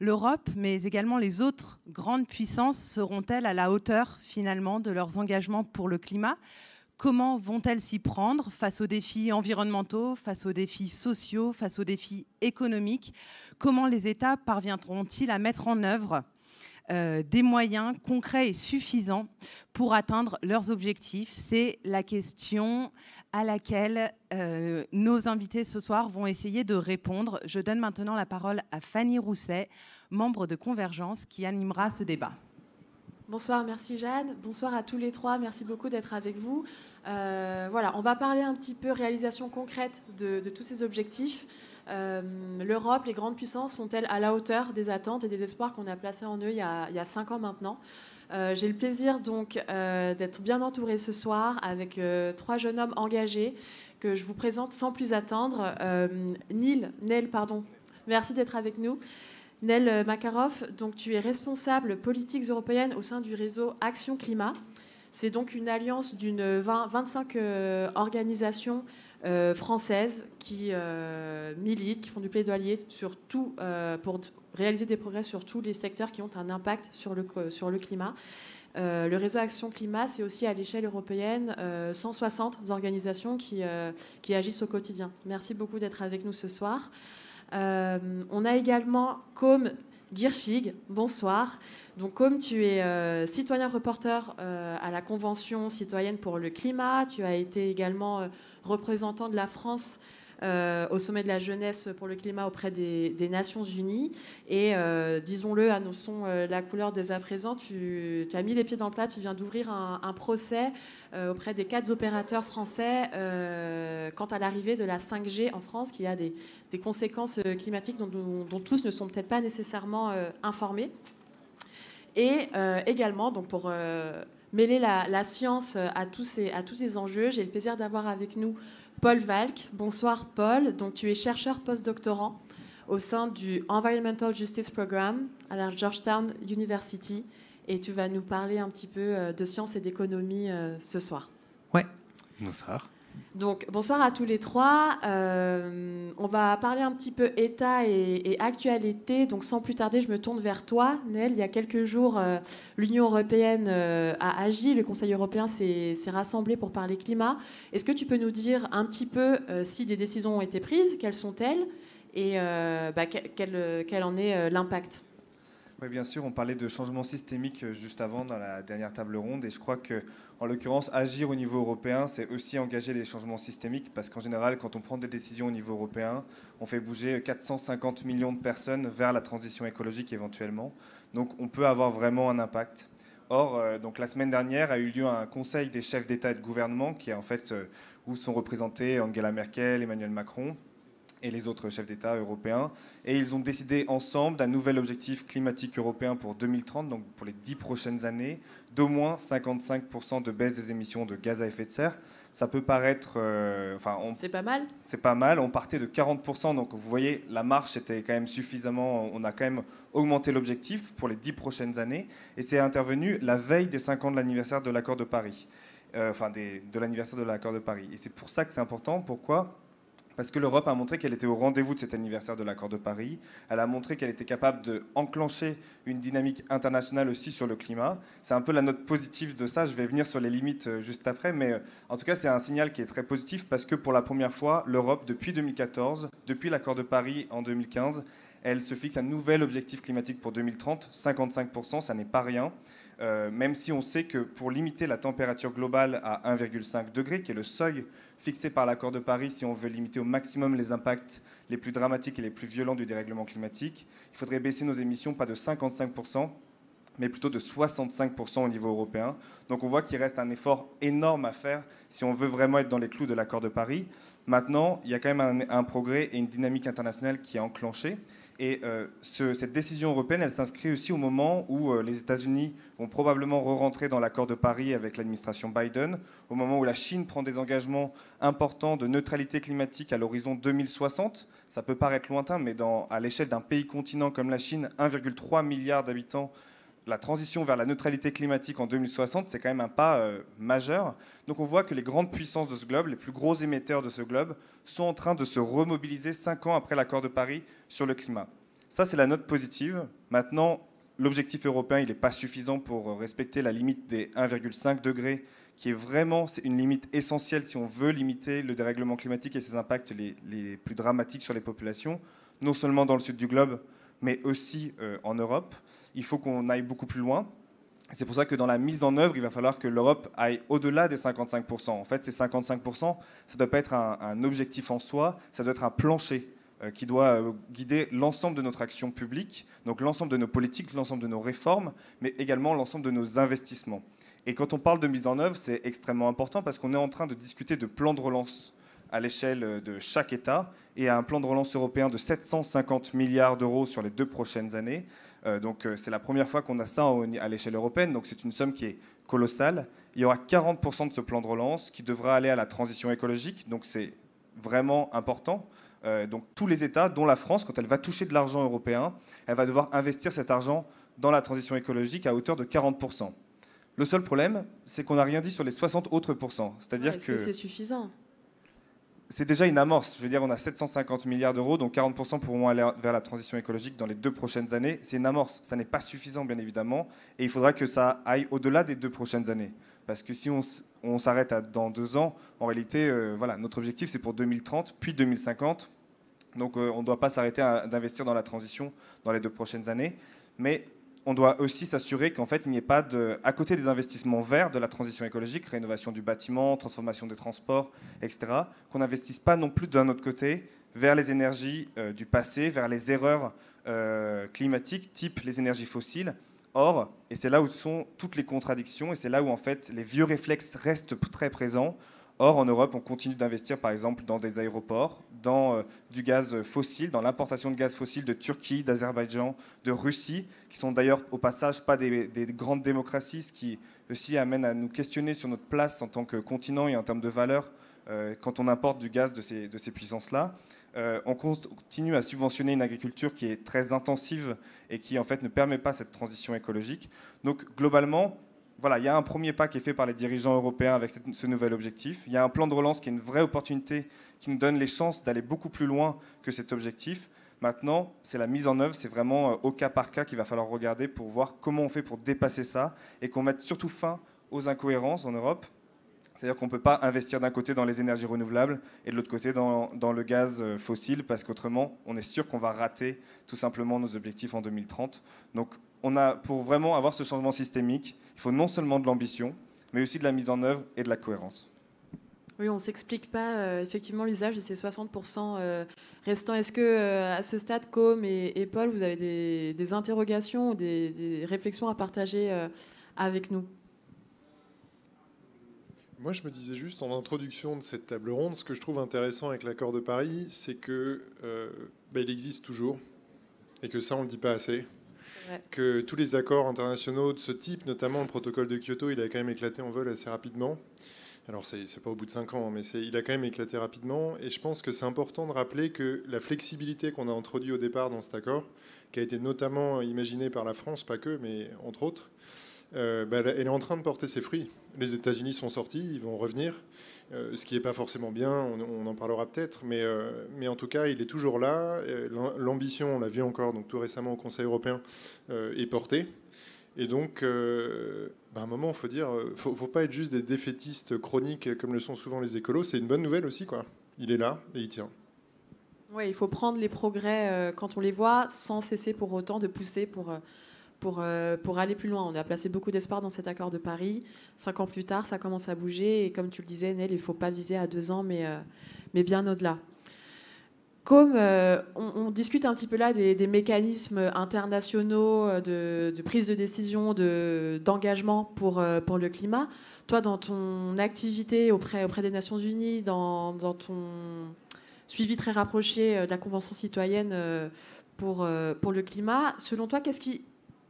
l'Europe, mais également les autres grandes puissances, seront-elles à la hauteur finalement de leurs engagements pour le climat Comment vont-elles s'y prendre face aux défis environnementaux, face aux défis sociaux, face aux défis économiques Comment les États parviendront-ils à mettre en œuvre euh, des moyens concrets et suffisants pour atteindre leurs objectifs. C'est la question à laquelle euh, nos invités ce soir vont essayer de répondre. Je donne maintenant la parole à Fanny Rousset, membre de Convergence, qui animera ce débat. Bonsoir, merci Jeanne. Bonsoir à tous les trois. Merci beaucoup d'être avec vous. Euh, voilà, on va parler un petit peu réalisation concrète de tous ces objectifs. Euh, L'Europe, les grandes puissances sont-elles à la hauteur des attentes et des espoirs qu'on a placés en eux il y a, cinq ans maintenant euh, j'ai le plaisir donc euh, d'être bien entourée ce soir avec trois jeunes hommes engagés que je vous présente sans plus attendre. Neil, Nel, pardon, merci d'être avec nous. Nel Makarov, donc tu es responsable politique européenne au sein du réseau Action Climat. C'est donc une alliance d'une 25 organisations euh, françaises qui euh, militent, qui font du plaidoyer sur tout, euh, pour réaliser des progrès sur tous les secteurs qui ont un impact sur le, sur le climat. le réseau Action Climat, c'est aussi à l'échelle européenne 160 organisations qui, qui, agissent au quotidien. Merci beaucoup d'être avec nous ce soir. on a également Com Girschig, bonsoir. Donc, comme tu es citoyen reporter à la Convention citoyenne pour le climat, tu as été également représentant de la France euh, au sommet de la jeunesse pour le climat auprès des, Nations Unies. Et euh, disons-le, annonçons euh, la couleur dès à présent, tu, as mis les pieds dans le plat, tu viens d'ouvrir un, procès auprès des quatre opérateurs français quant à l'arrivée de la 5G en France, qui a des, conséquences climatiques dont, dont, tous ne sont peut-être pas nécessairement informés. Et également, donc pour mêler la, science euh, à tous, ces, à tous ces enjeux. J'ai le plaisir d'avoir avec nous Paul Valk. Bonsoir Paul, donc tu es chercheur postdoctorant au sein du Environmental Justice Program à la Georgetown University et tu vas nous parler un petit peu euh, de science et d'économie euh, ce soir. Ouais. Bonsoir. Donc, bonsoir à tous les trois. Euh, on va parler un petit peu état et, actualité. Donc, sans plus tarder, je me tourne vers toi, Nel. Il y a quelques jours, euh, l'Union européenne euh, a agi. Le Conseil européen s'est rassemblé pour parler climat. Est-ce que tu peux nous dire un petit peu si des décisions ont été prises, quelles sont-elles et bah, quel, en est l'impact oui, bien sûr, on parlait de changement systémique euh, juste avant dans la dernière table ronde, et je crois que, en l'occurrence, agir au niveau européen, c'est aussi engager des changements systémiques, parce qu'en général, quand on prend des décisions au niveau européen, on fait bouger 450 millions de personnes vers la transition écologique éventuellement, donc on peut avoir vraiment un impact. Or, euh, donc la semaine dernière a eu lieu un conseil des chefs d'État et de gouvernement qui est en fait euh, où sont représentés Angela Merkel, Emmanuel Macron, et les autres chefs d'État européens. Et ils ont décidé ensemble d'un nouvel objectif climatique européen pour 2030, donc pour les dix prochaines années, d'au moins 55% de baisse des émissions de gaz à effet de serre. Ça peut paraître... Euh, enfin, c'est pas mal C'est pas mal. On partait de 40%, donc vous voyez, la marche était quand même suffisamment... On a quand même augmenté l'objectif pour les dix prochaines années. Et c'est intervenu la veille des 5 ans de l'anniversaire de l'accord de Paris. Euh, enfin, des, de l'anniversaire de l'accord de Paris. Et c'est pour ça que c'est important. Pourquoi parce que l'Europe a montré qu'elle était au rendez-vous de cet anniversaire de l'accord de Paris. Elle a montré qu'elle était capable d'enclencher une dynamique internationale aussi sur le climat. C'est un peu la note positive de ça. Je vais venir sur les limites euh, juste après, mais euh, en tout cas, c'est un signal qui est très positif parce que pour la première fois, l'Europe, depuis 2014, depuis l'accord de Paris en 2015, elle se fixe un nouvel objectif climatique pour 2030, 55%, ça n'est pas rien. Euh, même si on sait que pour limiter la température globale à 1,5 degré, qui est le seuil fixé par l'accord de Paris si on veut limiter au maximum les impacts les plus dramatiques et les plus violents du dérèglement climatique, il faudrait baisser nos émissions pas de 55%, mais plutôt de 65% au niveau européen. Donc on voit qu'il reste un effort énorme à faire si on veut vraiment être dans les clous de l'accord de Paris. Maintenant, il y a quand même un, un progrès et une dynamique internationale qui est enclenchée. Et euh, cette décision européenne, elle s'inscrit aussi au moment où euh, les États-Unis vont probablement re-rentrer dans l'accord de Paris avec l'administration Biden, au moment où la Chine prend des engagements importants de neutralité climatique à l'horizon 2060. Ça peut paraître lointain, mais à l'échelle d'un pays continent comme la Chine, 1,3 milliard d'habitants la transition vers la neutralité climatique en 2060, c'est quand même un pas euh, majeur. Donc on voit que les grandes puissances de ce globe, les plus gros émetteurs de ce globe, sont en train de se remobiliser cinq ans après l'accord de Paris sur le climat. Ça, c'est la note positive. Maintenant, l'objectif européen, il n'est pas suffisant pour euh, respecter la limite des 1,5 degrés, qui est vraiment une limite essentielle si on veut limiter le dérèglement climatique et ses impacts les, plus dramatiques sur les populations, non seulement dans le sud du globe, mais aussi euh, en Europe il faut qu'on aille beaucoup plus loin. C'est pour ça que dans la mise en œuvre, il va falloir que l'Europe aille au-delà des 55%. En fait, ces 55%, ça ne doit pas être un, objectif en soi, ça doit être un plancher euh, qui doit euh, guider l'ensemble de notre action publique, donc l'ensemble de nos politiques, l'ensemble de nos réformes, mais également l'ensemble de nos investissements. Et quand on parle de mise en œuvre, c'est extrêmement important parce qu'on est en train de discuter de plans de relance à l'échelle euh, de chaque État et à un plan de relance européen de 750 milliards d'euros sur les deux prochaines années. Euh, donc euh, c'est la première fois qu'on a ça à l'échelle européenne, donc c'est une somme qui est colossale. Il y aura 40% de ce plan de relance qui devra aller à la transition écologique, donc c'est vraiment important. Euh, donc tous les États, dont la France, quand elle va toucher de l'argent européen, elle va devoir investir cet argent dans la transition écologique à hauteur de 40%. Le seul problème, c'est qu'on n'a rien dit sur les 60 autres pourcents. C'est-à-dire que c'est suffisant c'est déjà une amorce. Je veux dire, on a 750 milliards d'euros, dont 40% pourront aller vers la transition écologique dans les deux prochaines années. C'est une amorce. Ça n'est pas suffisant, bien évidemment, et il faudra que ça aille au-delà des deux prochaines années. Parce que si on s'arrête dans deux ans, en réalité, euh, voilà, notre objectif, c'est pour 2030, puis 2050. Donc euh, on ne doit pas s'arrêter d'investir dans la transition dans les deux prochaines années. Mais on doit aussi s'assurer qu'en fait, il n'y ait pas de, à côté des investissements verts de la transition écologique, rénovation du bâtiment, transformation des transports, etc., qu'on n'investisse pas non plus d'un autre côté vers les énergies euh, du passé, vers les erreurs euh, climatiques, type les énergies fossiles. Or, et c'est là où sont toutes les contradictions, et c'est là où en fait les vieux réflexes restent très présents, Or, en Europe, on continue d'investir, par exemple, dans des aéroports, dans euh, du gaz fossile, dans l'importation de gaz fossile de Turquie, d'Azerbaïdjan, de Russie, qui sont d'ailleurs, au passage, pas des, grandes démocraties, ce qui aussi amène à nous questionner sur notre place en tant que continent et en termes de valeur euh, quand on importe du gaz de ces, de ces puissances-là. Euh, on continue à subventionner une agriculture qui est très intensive et qui en fait ne permet pas cette transition écologique. Donc globalement, voilà, il y a un premier pas qui est fait par les dirigeants européens avec ce nouvel objectif. Il y a un plan de relance qui est une vraie opportunité qui nous donne les chances d'aller beaucoup plus loin que cet objectif. Maintenant, c'est la mise en œuvre, c'est vraiment euh, au cas par cas qu'il va falloir regarder pour voir comment on fait pour dépasser ça et qu'on mette surtout fin aux incohérences en Europe. C'est-à-dire qu'on ne peut pas investir d'un côté dans les énergies renouvelables et de l'autre côté dans, dans, le gaz euh, fossile, parce qu'autrement, on est sûr qu'on va rater tout simplement nos objectifs en 2030. Donc on a, pour vraiment avoir ce changement systémique, il faut non seulement de l'ambition, mais aussi de la mise en œuvre et de la cohérence. Oui, on ne s'explique pas euh, effectivement l'usage de ces 60% euh, restants. Est-ce que euh, à ce stade, Com et, Paul, vous avez des, interrogations ou des, réflexions à partager avec nous Moi, je me disais juste en introduction de cette table ronde, ce que je trouve intéressant avec l'accord de Paris, c'est que bah, existe toujours et que ça, on ne le dit pas assez que tous les accords internationaux de ce type, notamment le protocole de Kyoto, il a quand même éclaté en vol assez rapidement. Alors, c'est n'est pas au bout de cinq ans, hein, mais il a quand même éclaté rapidement. Et je pense que c'est important de rappeler que la flexibilité qu'on a introduite au départ dans cet accord, qui a été notamment imaginée par la France, pas que, mais entre autres, euh, bah, elle est en train de porter ses fruits. Les États-Unis sont sortis, ils vont revenir, euh, ce qui n'est pas forcément bien, on, en parlera peut-être, mais, euh, mais en tout cas, il est toujours là. L'ambition, on l'a vu encore donc, tout récemment au Conseil européen, est portée. Et donc, bah, à un moment, il faut dire, faut, pas être juste des défaitistes chroniques comme le sont souvent les écolos, c'est une bonne nouvelle aussi, quoi. Il est là et il tient. Oui, il faut prendre les progrès quand on les voit sans cesser pour autant de pousser pour pour, euh, pour aller plus loin. On a placé beaucoup d'espoir dans cet accord de Paris. Cinq ans plus tard, ça commence à bouger. Et comme tu le disais, Nel, il ne faut pas viser à deux ans, mais, euh, mais bien au-delà. Comme euh, on, discute un petit peu là des, mécanismes internationaux de, prise de décision, d'engagement pour, pour le climat, toi, dans ton activité auprès, auprès des Nations Unies, dans, dans ton suivi très rapproché de la Convention citoyenne pour, pour le climat, selon toi, qu'est-ce qui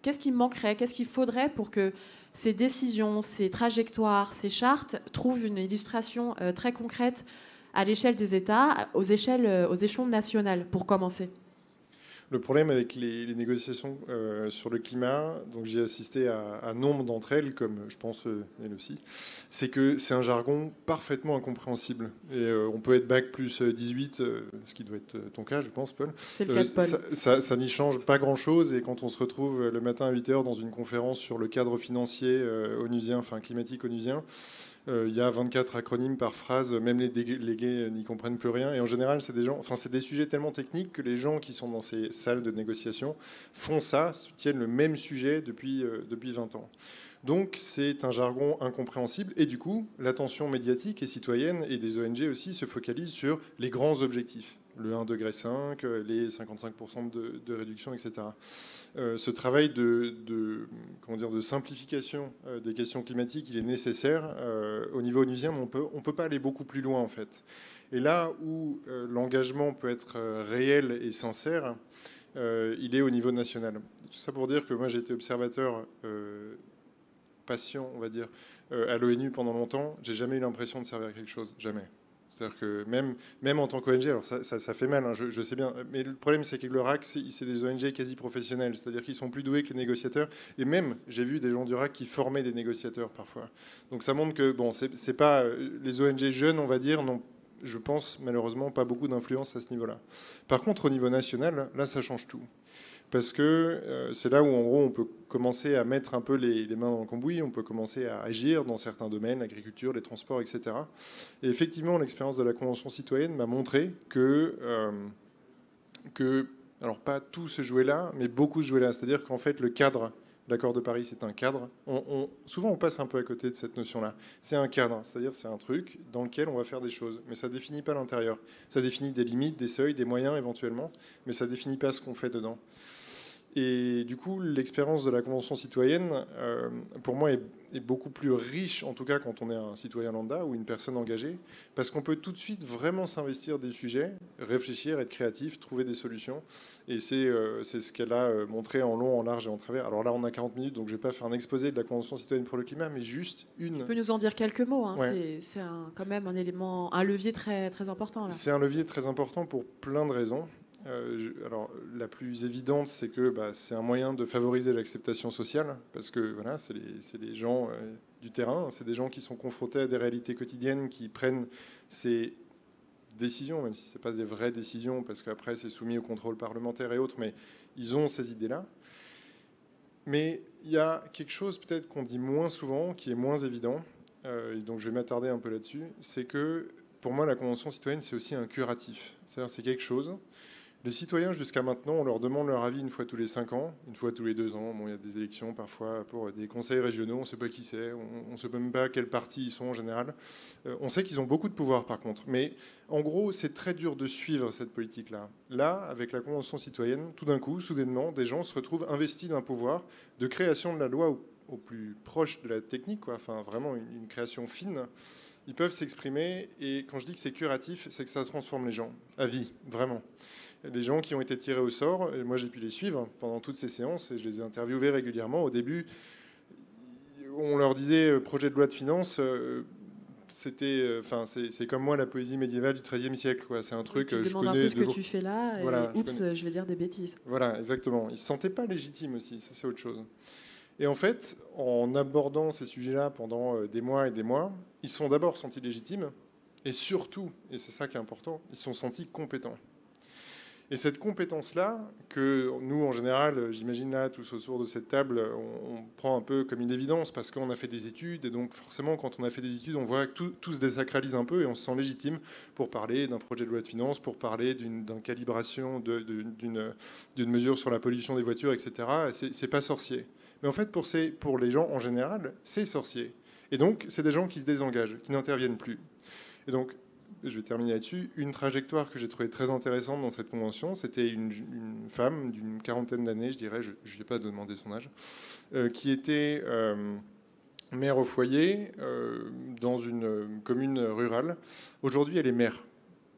Qu'est-ce qui manquerait Qu'est-ce qu'il faudrait pour que ces décisions, ces trajectoires, ces chartes trouvent une illustration euh, très concrète à l'échelle des États, aux, échelles, euh, aux échelons nationaux, pour commencer le problème avec les, négociations euh, sur le climat, donc j'ai assisté à, un nombre d'entre elles, comme je pense euh, elle aussi, c'est que c'est un jargon parfaitement incompréhensible. Et euh, on peut être bac plus 18, ce qui doit être ton cas, je pense, Paul. C'est le cas de Paul. ça, ça n'y change pas grand-chose. Et quand on se retrouve le matin à 8h dans une conférence sur le cadre financier onusien, enfin climatique onusien, euh, il y a 24 acronymes par phrase, même les, délégués euh, n'y comprennent plus rien. Et en général, c'est des, gens, enfin, des sujets tellement techniques que les gens qui sont dans ces salles de négociation font ça, soutiennent le même sujet depuis, euh, depuis 20 ans. Donc c'est un jargon incompréhensible et du coup l'attention médiatique et citoyenne et des ONG aussi se focalise sur les grands objectifs le 1,5 degré, euh, les 55% de, réduction, etc. Euh, ce travail de, simplification euh, des questions climatiques, il est nécessaire. au niveau onusien, on peut, ne peut pas aller beaucoup plus loin, en fait. Et là où l'engagement peut être réel et sincère, il est au niveau national. Tout ça pour dire que moi j'ai été observateur patient, on va dire, à l'ONU pendant longtemps. J'ai jamais eu l'impression de servir à quelque chose, jamais. C'est-à-dire que même, même en tant qu'ONG, alors ça, ça, fait mal, hein, je, sais bien, mais le problème c'est que le RAC, c'est des ONG quasi professionnelles, c'est-à-dire qu'ils sont plus doués que les négociateurs, et même j'ai vu des gens du RAC qui formaient des négociateurs parfois. Donc ça montre que bon, c'est pas euh, les ONG jeunes, on va dire, n'ont je pense malheureusement pas beaucoup d'influence à ce niveau-là. Par contre, au niveau national, là, ça change tout. Parce que euh, c'est là où, en gros, on peut commencer à mettre un peu les, mains dans le cambouis, on peut commencer à agir dans certains domaines, l'agriculture, les transports, etc. Et effectivement, l'expérience de la Convention citoyenne m'a montré que, euh, que, alors pas tout se jouait là, mais beaucoup se jouait là. C'est-à-dire qu'en fait, le cadre l'accord de Paris, c'est un cadre. on, souvent, on passe un peu à côté de cette notion-là. C'est un cadre, c'est-à-dire c'est un truc dans lequel on va faire des choses, mais ça définit pas l'intérieur. Ça définit des limites, des seuils, des moyens éventuellement, mais ça définit pas ce qu'on fait dedans. Et du coup, l'expérience de la Convention citoyenne, euh, pour moi, est, beaucoup plus riche, en tout cas quand on est un citoyen lambda ou une personne engagée, parce qu'on peut tout de suite vraiment s'investir des sujets, réfléchir, être créatif, trouver des solutions. Et c'est euh, ce qu'elle a euh, montré en long, en large et en travers. Alors là, on a 40 minutes, donc je ne vais pas faire un exposé de la Convention citoyenne pour le climat, mais juste une... Tu peux nous en dire quelques mots. Hein. C'est quand même un élément, un levier très, très important. C'est un levier très important pour plein de raisons. Euh, alors, la plus évidente, c'est que bah, c'est un moyen de favoriser l'acceptation sociale, parce que voilà, c'est les, gens euh, du terrain, c'est des gens qui sont confrontés à des réalités quotidiennes, qui prennent ces décisions, même si ce n'est pas des vraies décisions, parce qu'après c'est soumis au contrôle parlementaire et autres, mais ils ont ces idées-là. Mais il y a quelque chose peut-être qu'on dit moins souvent, qui est moins évident, euh, et donc je vais m'attarder un peu là-dessus, c'est que pour moi la Convention citoyenne c'est aussi un curatif. C'est-à-dire c'est quelque chose les citoyens, jusqu'à maintenant, on leur demande leur avis une fois tous les cinq ans, une fois tous les deux ans. Bon, il y a des élections parfois pour des conseils régionaux, on ne sait pas qui c'est, on ne sait même pas quel parti ils sont en général. Euh, on sait qu'ils ont beaucoup de pouvoir par contre. Mais en gros, c'est très dur de suivre cette politique-là. Là, avec la Convention citoyenne, tout d'un coup, soudainement, des gens se retrouvent investis d'un pouvoir de création de la loi au, plus proche de la technique, enfin vraiment une, une création fine ils peuvent s'exprimer. Et quand je dis que c'est curatif, c'est que ça transforme les gens à vie, vraiment les gens qui ont été tirés au sort. Et moi, j'ai pu les suivre pendant toutes ces séances et je les ai interviewés régulièrement. Au début, on leur disait euh, projet de loi de finances. Euh, c'était, euh, enfin, c'est comme moi la poésie médiévale du XIIIe siècle, C'est un truc. je connais un peu ce que tu fais là. Et oups, je, vais dire des bêtises. Voilà, exactement. Ils se sentaient pas légitimes aussi. Ça, c'est autre chose. Et en fait, en abordant ces sujets-là pendant des mois et des mois, ils sont d'abord sentis légitimes, et surtout, et c'est ça qui est important, ils sont sentis compétents. Et cette compétence-là, que nous, en général, j'imagine là, tous autour de cette table, on, prend un peu comme une évidence parce qu'on a fait des études. Et donc, forcément, quand on a fait des études, on voit que tout, se désacralise un peu et on se sent légitime pour parler d'un projet de loi de finances, pour parler d'une calibration, d'une mesure sur la pollution des voitures, etc. Et c'est pas sorcier. Mais en fait, pour, pour les gens en général, c'est sorcier. Et donc, c'est des gens qui se désengagent, qui n'interviennent plus. Et donc, je vais terminer là-dessus, une trajectoire que j'ai trouvée très intéressante dans cette convention, c'était une, femme d'une quarantaine d'années, je dirais, je ne vais pas demander son âge, euh, qui était euh, mère au foyer euh, dans une commune rurale. Aujourd'hui, elle est maire.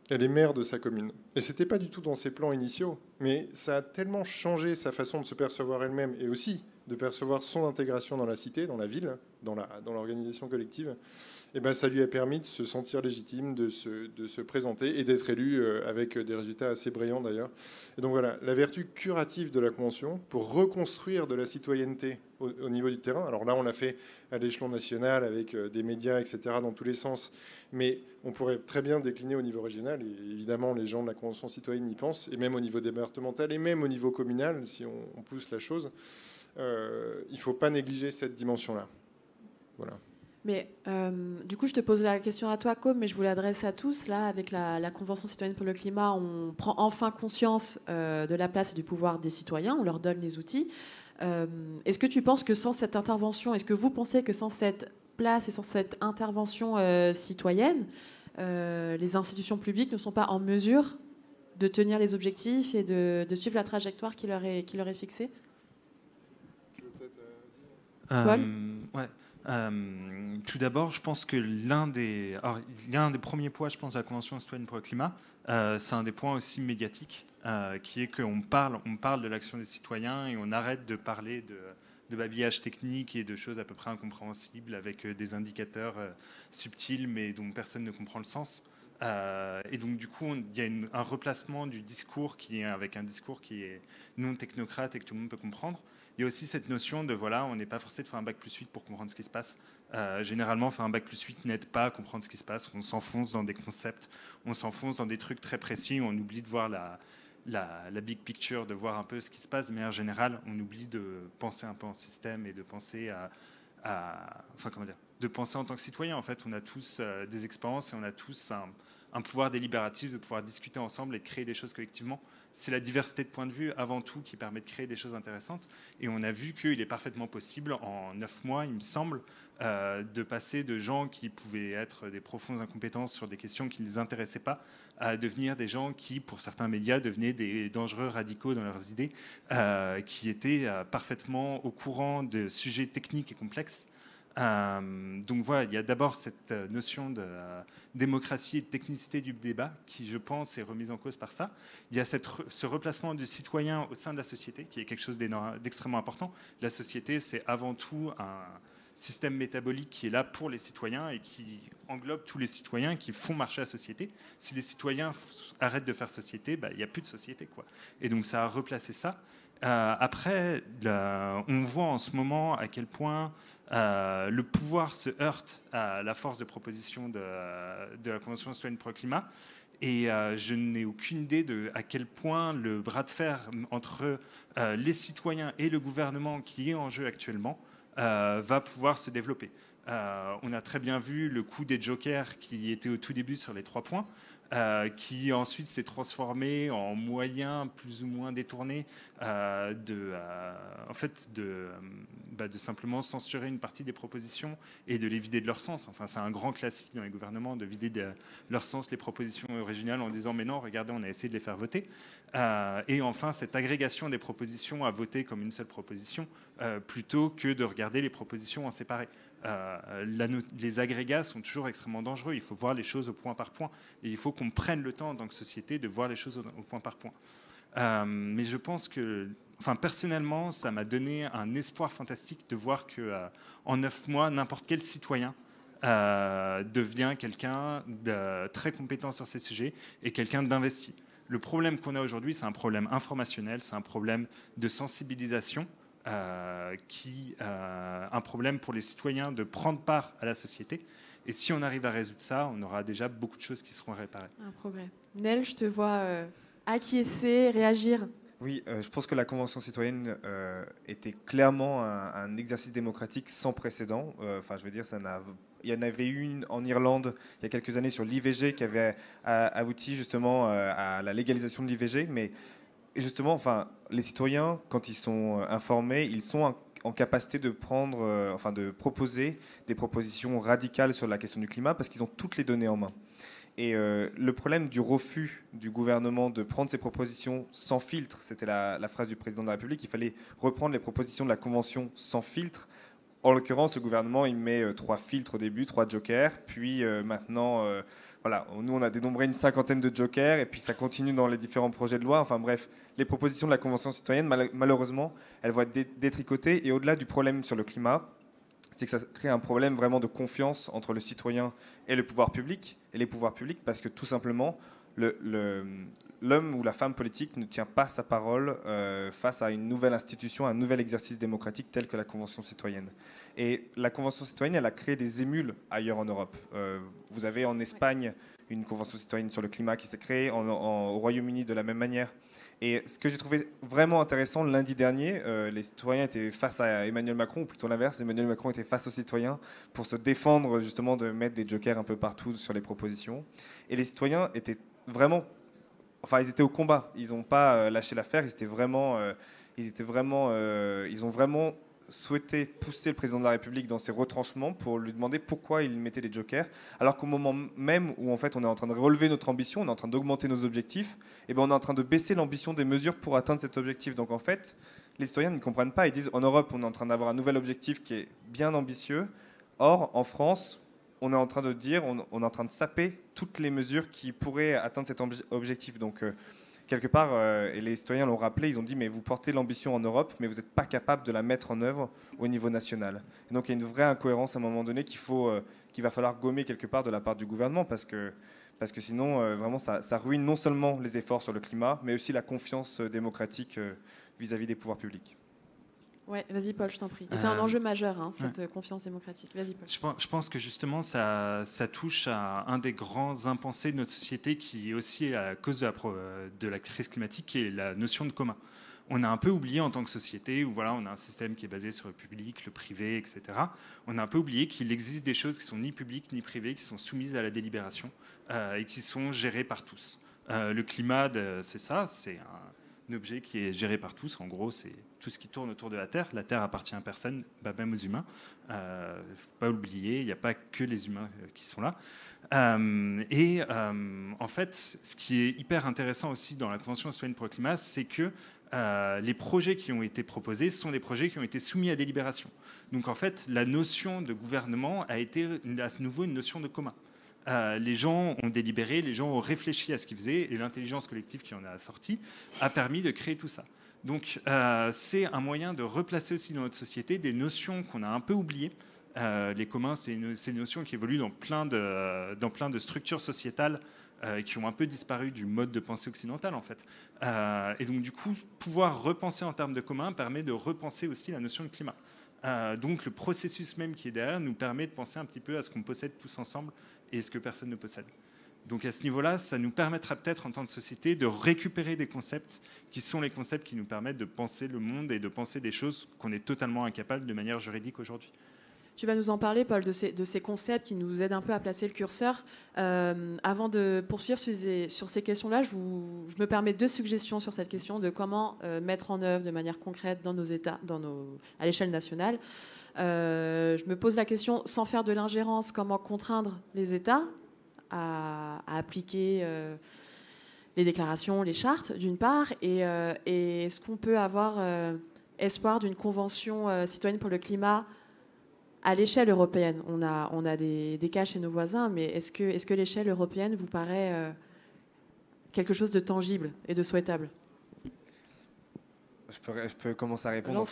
Elle est maire de sa commune. Et ce n'était pas du tout dans ses plans initiaux, mais ça a tellement changé sa façon de se percevoir elle-même et aussi de percevoir son intégration dans la cité, dans la ville, dans l'organisation dans collective, et eh ben ça lui a permis de se sentir légitime, de se, de se présenter et d'être élu euh, avec des résultats assez brillants d'ailleurs. Et donc voilà, la vertu curative de la Convention pour reconstruire de la citoyenneté au, niveau du terrain. Alors là, on l'a fait à l'échelon national avec euh, des médias, etc., dans tous les sens, mais on pourrait très bien décliner au niveau régional, évidemment les gens de la Convention citoyenne y pensent, et même au niveau départemental, et même au niveau communal, si on, on pousse la chose. Euh, il ne faut pas négliger cette dimension-là. Voilà. Mais euh, du coup, je te pose la question à toi, Com, mais je vous l'adresse à tous. Là, avec la, Convention citoyenne pour le climat, on prend enfin conscience euh, de la place et du pouvoir des citoyens, on leur donne les outils. est-ce que tu penses que sans cette intervention, est-ce que vous pensez que sans cette place et sans cette intervention citoyenne, les institutions publiques ne sont pas en mesure de tenir les objectifs et de, de suivre la trajectoire qui leur est, qui leur est fixée euh, euh, tout d'abord, je pense que l'un des, l'un des premiers points, je pense, de la Convention citoyenne pour le climat, euh, c'est un des points aussi médiatiques, qui est qu'on parle, on parle de l'action des citoyens et on arrête de parler de, de babillage technique et de choses à peu près incompréhensibles avec des indicateurs subtils mais dont personne ne comprend le sens. et donc du coup, il y a un replacement du discours qui est avec un discours qui est non technocrate et que tout le monde peut comprendre il y a aussi cette notion de, voilà, on n'est pas forcé de faire un bac plus 8 pour comprendre ce qui se passe. Euh, généralement, faire un bac plus 8 n'aide pas à comprendre ce qui se passe. On s'enfonce dans des concepts, on s'enfonce dans des trucs très précis, on oublie de voir la, la, la, big picture, de voir un peu ce qui se passe. Mais en général, on oublie de penser un peu en système et de penser à, à enfin, comment dire, de penser en tant que citoyen. En fait, on a tous euh, des expériences et on a tous un un pouvoir délibératif, de pouvoir discuter ensemble et de créer des choses collectivement. C'est la diversité de points de vue avant tout qui permet de créer des choses intéressantes. Et on a vu qu'il est parfaitement possible en neuf mois, il me semble, euh, de passer de gens qui pouvaient être des profondes incompétences sur des questions qui ne les intéressaient pas à devenir des gens qui, pour certains médias, devenaient des dangereux radicaux dans leurs idées, euh, qui étaient euh, parfaitement au courant de sujets techniques et complexes euh, donc voilà, il y a d'abord cette euh, notion de euh, démocratie et de technicité du débat qui, je pense, est remise en cause par ça. Il y a cette, ce replacement du citoyen au sein de la société qui est quelque chose d'extrêmement important. La société, c'est avant tout un système métabolique qui est là pour les citoyens et qui englobe tous les citoyens qui font marcher la société. Si les citoyens arrêtent de faire société, bah, il n'y a plus de société. Quoi. Et donc ça a replacé ça. après, on voit en ce moment à quel point euh, le pouvoir se heurte à la force de proposition de, euh, la Convention citoyenne pour le climat. Et euh, je n'ai aucune idée de à quel point le bras de fer entre les citoyens et le gouvernement qui est en jeu actuellement va pouvoir se développer. on a très bien vu le coup des jokers qui était au tout début sur les trois points. Euh, qui ensuite s'est transformé en moyen plus ou moins détourné euh, de, euh, en fait, bah, de, simplement censurer une partie des propositions et de les vider de leur sens. Enfin, c'est un grand classique dans les gouvernements de vider de leur sens les propositions originales en disant mais non, regardez, on a essayé de les faire voter. et enfin, cette agrégation des propositions à voter comme une seule proposition plutôt que de regarder les propositions en séparé. Euh, les agrégats sont toujours extrêmement dangereux. Il faut voir les choses au point par point. Et il faut qu'on prenne le temps en tant que société de voir les choses au, point par point. Euh, mais je pense que, enfin, personnellement, ça m'a donné un espoir fantastique de voir que euh, en neuf mois, n'importe quel citoyen devient quelqu'un de très compétent sur ces sujets et quelqu'un d'investi. Le problème qu'on a aujourd'hui, c'est un problème informationnel, c'est un problème de sensibilisation euh, qui, euh, un problème pour les citoyens de prendre part à la société. Et si on arrive à résoudre ça, on aura déjà beaucoup de choses qui seront réparées. Un progrès. Nel, je te vois euh, acquiescer, réagir. Oui, euh, je pense que la Convention citoyenne était clairement un, exercice démocratique sans précédent. Enfin, je veux dire, ça n'a il y en avait une en Irlande il y a quelques années sur l'IVG qui avait abouti justement à la légalisation de l'IVG, mais justement, enfin, les citoyens, quand ils sont euh, informés, ils sont en capacité de prendre, euh, enfin de proposer des propositions radicales sur la question du climat parce qu'ils ont toutes les données en main. Et euh, le problème du refus du gouvernement de prendre ces propositions sans filtre, c'était la, phrase du président de la République, il fallait reprendre les propositions de la Convention sans filtre. En l'occurrence, le gouvernement, il met trois filtres au début, trois jokers, puis maintenant nous on a dénombré une cinquantaine de jokers et puis ça continue dans les différents projets de loi. Enfin bref, les propositions de la Convention citoyenne, malheureusement, elles vont être détricotées et au-delà du problème sur le climat, c'est que ça crée un problème vraiment de confiance entre le citoyen et le pouvoir public et les pouvoirs publics parce que tout simplement l'homme ou la femme politique ne tient pas sa parole euh, face à une nouvelle institution, un nouvel exercice démocratique tel que la Convention citoyenne. Et la Convention citoyenne, elle a créé des émules ailleurs en Europe. Euh, vous avez en Espagne une Convention citoyenne sur le climat qui s'est créée, en, au Royaume-Uni de la même manière. Et ce que j'ai trouvé vraiment intéressant lundi dernier, euh, les citoyens étaient face à Emmanuel Macron, ou plutôt l'inverse, Emmanuel Macron était face aux citoyens pour se défendre justement de mettre des jokers un peu partout sur les propositions. Et les citoyens étaient vraiment... Enfin, ils étaient au combat, ils n'ont pas euh, lâché l'affaire, ils étaient vraiment... ils étaient vraiment... ils ont vraiment souhaitait pousser le président de la République dans ses retranchements pour lui demander pourquoi il mettait des jokers, alors qu'au moment même où en fait on est en train de relever notre ambition, on est en train d'augmenter nos objectifs, et eh ben on est en train de baisser l'ambition des mesures pour atteindre cet objectif. Donc en fait, les citoyens ne comprennent pas. Ils disent en Europe, on est en train d'avoir un nouvel objectif qui est bien ambitieux. Or, en France, on est en train de dire, on, est en train de saper toutes les mesures qui pourraient atteindre cet objectif. Donc euh, quelque part, euh, et les citoyens l'ont rappelé, ils ont dit mais vous portez l'ambition en Europe, mais vous n'êtes pas capable de la mettre en œuvre au niveau national. donc il y a une vraie incohérence à un moment donné qu'il faut, euh, qu'il va falloir gommer quelque part de la part du gouvernement parce que parce que sinon euh, vraiment ça, ruine non seulement les efforts sur le climat, mais aussi la confiance démocratique vis à -vis des pouvoirs publics. Oui, vas-y Paul, je t'en prie. c'est un euh, enjeu majeur, hein, cette confiance démocratique. Vas-y Paul. Je pense, que justement, ça, ça, touche à un des grands impensés de notre société qui est aussi à cause de la, crise climatique, qui est la notion de commun on a un peu oublié en tant que société, où voilà, on a un système qui est basé sur le public, le privé, etc. On a un peu oublié qu'il existe des choses qui sont ni publiques ni privées, qui sont soumises à la délibération euh, et qui sont gérées par tous. Euh, le climat, c'est ça, c'est un, objet qui est géré par tous. En gros, c'est tout ce qui tourne autour de la Terre. La Terre appartient à personne, bah, même aux humains. Il euh, ne faut pas oublier, il n'y a pas que les humains euh, qui sont là. Euh, et en fait, ce qui est hyper intéressant aussi dans la Convention citoyenne pour le climat, c'est que les projets qui ont été proposés sont des projets qui ont été soumis à délibération. Donc en fait, la notion de gouvernement a été à nouveau une notion de commun. les gens ont délibéré, les gens ont réfléchi à ce qu'ils faisaient, et l'intelligence collective qui en a sorti a permis de créer tout ça. Donc euh, c'est un moyen de replacer aussi dans notre société des notions qu'on a un peu oubliées. Euh, les communs, c'est une notion qui évolue dans plein de, de structures sociétales euh, qui ont un peu disparu du mode de pensée occidental en fait. et donc du coup, pouvoir repenser en termes de communs permet de repenser aussi la notion de climat. donc le processus même qui est derrière nous permet de penser un petit peu à ce qu'on possède tous ensemble et ce que personne ne possède. Donc à ce niveau-là, ça nous permettra peut-être en tant que société de récupérer des concepts qui sont les concepts qui nous permettent de penser le monde et de penser des choses qu'on est totalement incapable de manière juridique aujourd'hui. Tu vas nous en parler, Paul, de ces, concepts qui nous aident un peu à placer le curseur. Euh, avant de poursuivre sur ces, questions-là, je, me permets deux suggestions sur cette question de comment euh, mettre en œuvre de manière concrète dans nos États, à l'échelle nationale. Euh, je me pose la question, sans faire de l'ingérence, comment contraindre les États à, appliquer euh, les déclarations, les chartes, d'une part, et, euh, est-ce qu'on peut avoir euh, espoir d'une convention citoyenne pour le climat à l'échelle européenne On a, on a des, cas chez nos voisins, mais est-ce que, est que l'échelle européenne vous paraît quelque chose de tangible et de souhaitable je peux, commencer à répondre.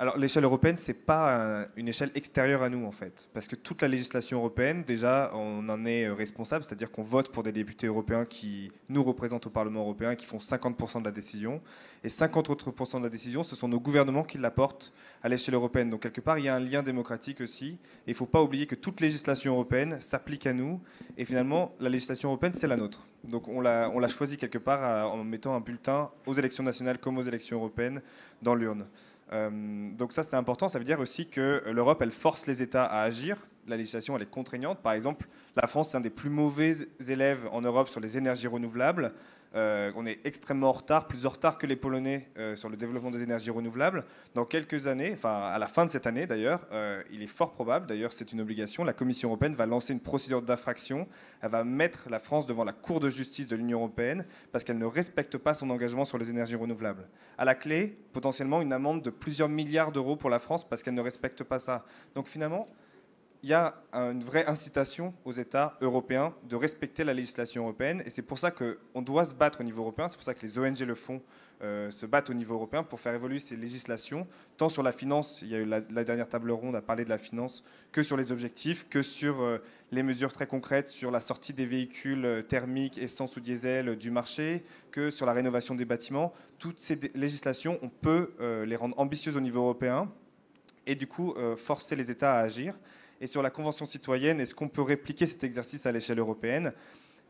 Alors l'échelle européenne, ce n'est pas une échelle extérieure à nous, en fait. Parce que toute la législation européenne, déjà, on en est euh, responsable, c'est-à-dire qu'on vote pour des députés européens qui nous représentent au Parlement européen, qui font 50% de la décision. Et 50 autres de la décision, ce sont nos gouvernements qui la portent à l'échelle européenne. Donc quelque part, il y a un lien démocratique aussi. Et il ne faut pas oublier que toute législation européenne s'applique à nous. Et finalement, la législation européenne, c'est la nôtre. Donc on l'a, on choisie quelque part euh, en mettant un bulletin aux élections nationales comme aux élections européennes dans l'urne. Euh, donc ça c'est important, ça veut dire aussi que l'Europe, elle force les États à agir. La législation, elle est contraignante. Par exemple, la France, c'est un des plus mauvais élèves en Europe sur les énergies renouvelables. Euh, on est extrêmement en retard, plus en retard que les Polonais euh, sur le développement des énergies renouvelables. Dans quelques années, enfin à la fin de cette année d'ailleurs, euh, il est fort probable, d'ailleurs c'est une obligation, la Commission européenne va lancer une procédure d'infraction. Elle va mettre la France devant la Cour de justice de l'Union européenne parce qu'elle ne respecte pas son engagement sur les énergies renouvelables. À la clé, potentiellement une amende de plusieurs milliards d'euros pour la France parce qu'elle ne respecte pas ça. Donc finalement, il y a une vraie incitation aux États européens de respecter la législation européenne. Et c'est pour ça qu'on doit se battre au niveau européen, c'est pour ça que les ONG le font, euh, se battent au niveau européen pour faire évoluer ces législations, tant sur la finance, il y a eu la, dernière table ronde à parler de la finance, que sur les objectifs, que sur euh, les mesures très concrètes sur la sortie des véhicules euh, thermiques, essence ou diesel du marché, que sur la rénovation des bâtiments. Toutes ces législations, on peut les rendre ambitieuses au niveau européen et du coup forcer les États à agir et sur la Convention citoyenne. Est-ce qu'on peut répliquer cet exercice à l'échelle européenne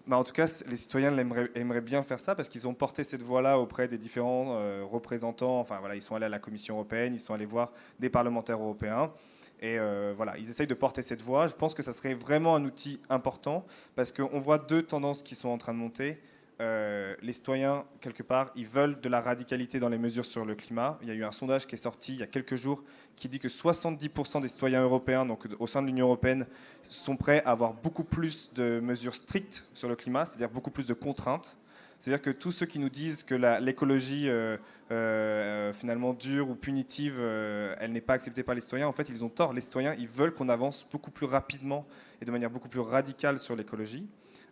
bah, en tout cas, les citoyens aimeraient, bien faire ça parce qu'ils ont porté cette voix-là auprès des différents euh, représentants. Enfin, voilà, ils sont allés à la Commission européenne, ils sont allés voir des parlementaires européens. Et euh, voilà, ils essayent de porter cette voix. Je pense que ça serait vraiment un outil important parce qu'on voit deux tendances qui sont en train de monter. Euh, les citoyens, quelque part, ils veulent de la radicalité dans les mesures sur le climat. Il y a eu un sondage qui est sorti il y a quelques jours qui dit que 70% des citoyens européens, donc au sein de l'Union européenne, sont prêts à avoir beaucoup plus de mesures strictes sur le climat, c'est-à-dire beaucoup plus de contraintes. C'est-à-dire que tous ceux qui nous disent que l'écologie euh, euh, finalement dure ou punitive, elle n'est pas acceptée par les citoyens, en fait, ils ont tort. Les citoyens, ils veulent qu'on avance beaucoup plus rapidement et de manière beaucoup plus radicale sur l'écologie.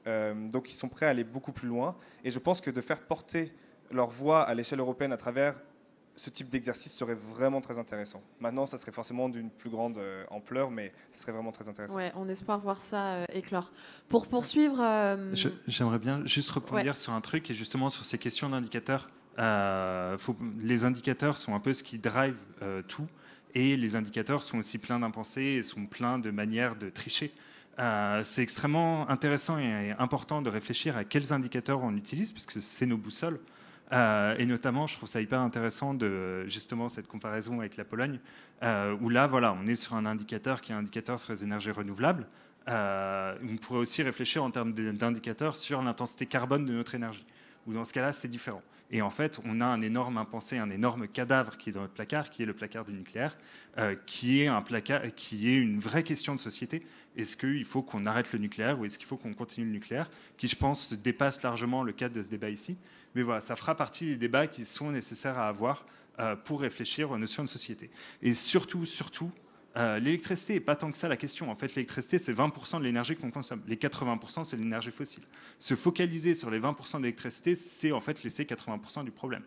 Euh, donc ils sont prêts à aller beaucoup plus loin. Et je pense que de faire porter leur voix à l'échelle européenne à travers ce type d'exercice serait vraiment très intéressant. Maintenant, ça serait forcément d'une plus grande euh, ampleur, mais ça serait vraiment très intéressant. on espère voir ça euh, éclore. Pour poursuivre... J'aimerais bien juste rebondir sur un truc, et justement sur ces questions d'indicateurs. les indicateurs sont un peu ce qui drive tout, et les indicateurs sont aussi pleins d'impensés, et sont pleins de manières de tricher. Euh, c'est extrêmement intéressant et important de réfléchir à quels indicateurs on utilise, puisque c'est nos boussoles. Euh, et notamment, je trouve ça hyper intéressant de justement cette comparaison avec la Pologne, euh, où là, voilà, on est sur un indicateur qui est un indicateur sur les énergies renouvelables. on pourrait aussi réfléchir en termes d'indicateurs sur l'intensité carbone de notre énergie, où dans ce cas-là, c'est différent. Et en fait, on a un énorme impensé, un énorme cadavre qui est dans le placard, qui est le placard du nucléaire, euh, qui, est une vraie question de société. Est-ce qu'il faut qu'on arrête le nucléaire ou est-ce qu'il faut qu'on continue le nucléaire Qui, je pense, dépasse largement le cadre de ce débat ici. Mais voilà, ça fera partie des débats qui sont nécessaires à avoir euh, pour réfléchir aux notions de société. Et surtout, surtout, euh, l'électricité n'est pas tant que ça la question. En fait, l'électricité, c'est 20% de l'énergie qu'on consomme. Les 80%, c'est l'énergie fossile. Se focaliser sur les 20% d'électricité, c'est en fait laisser 80% du problème.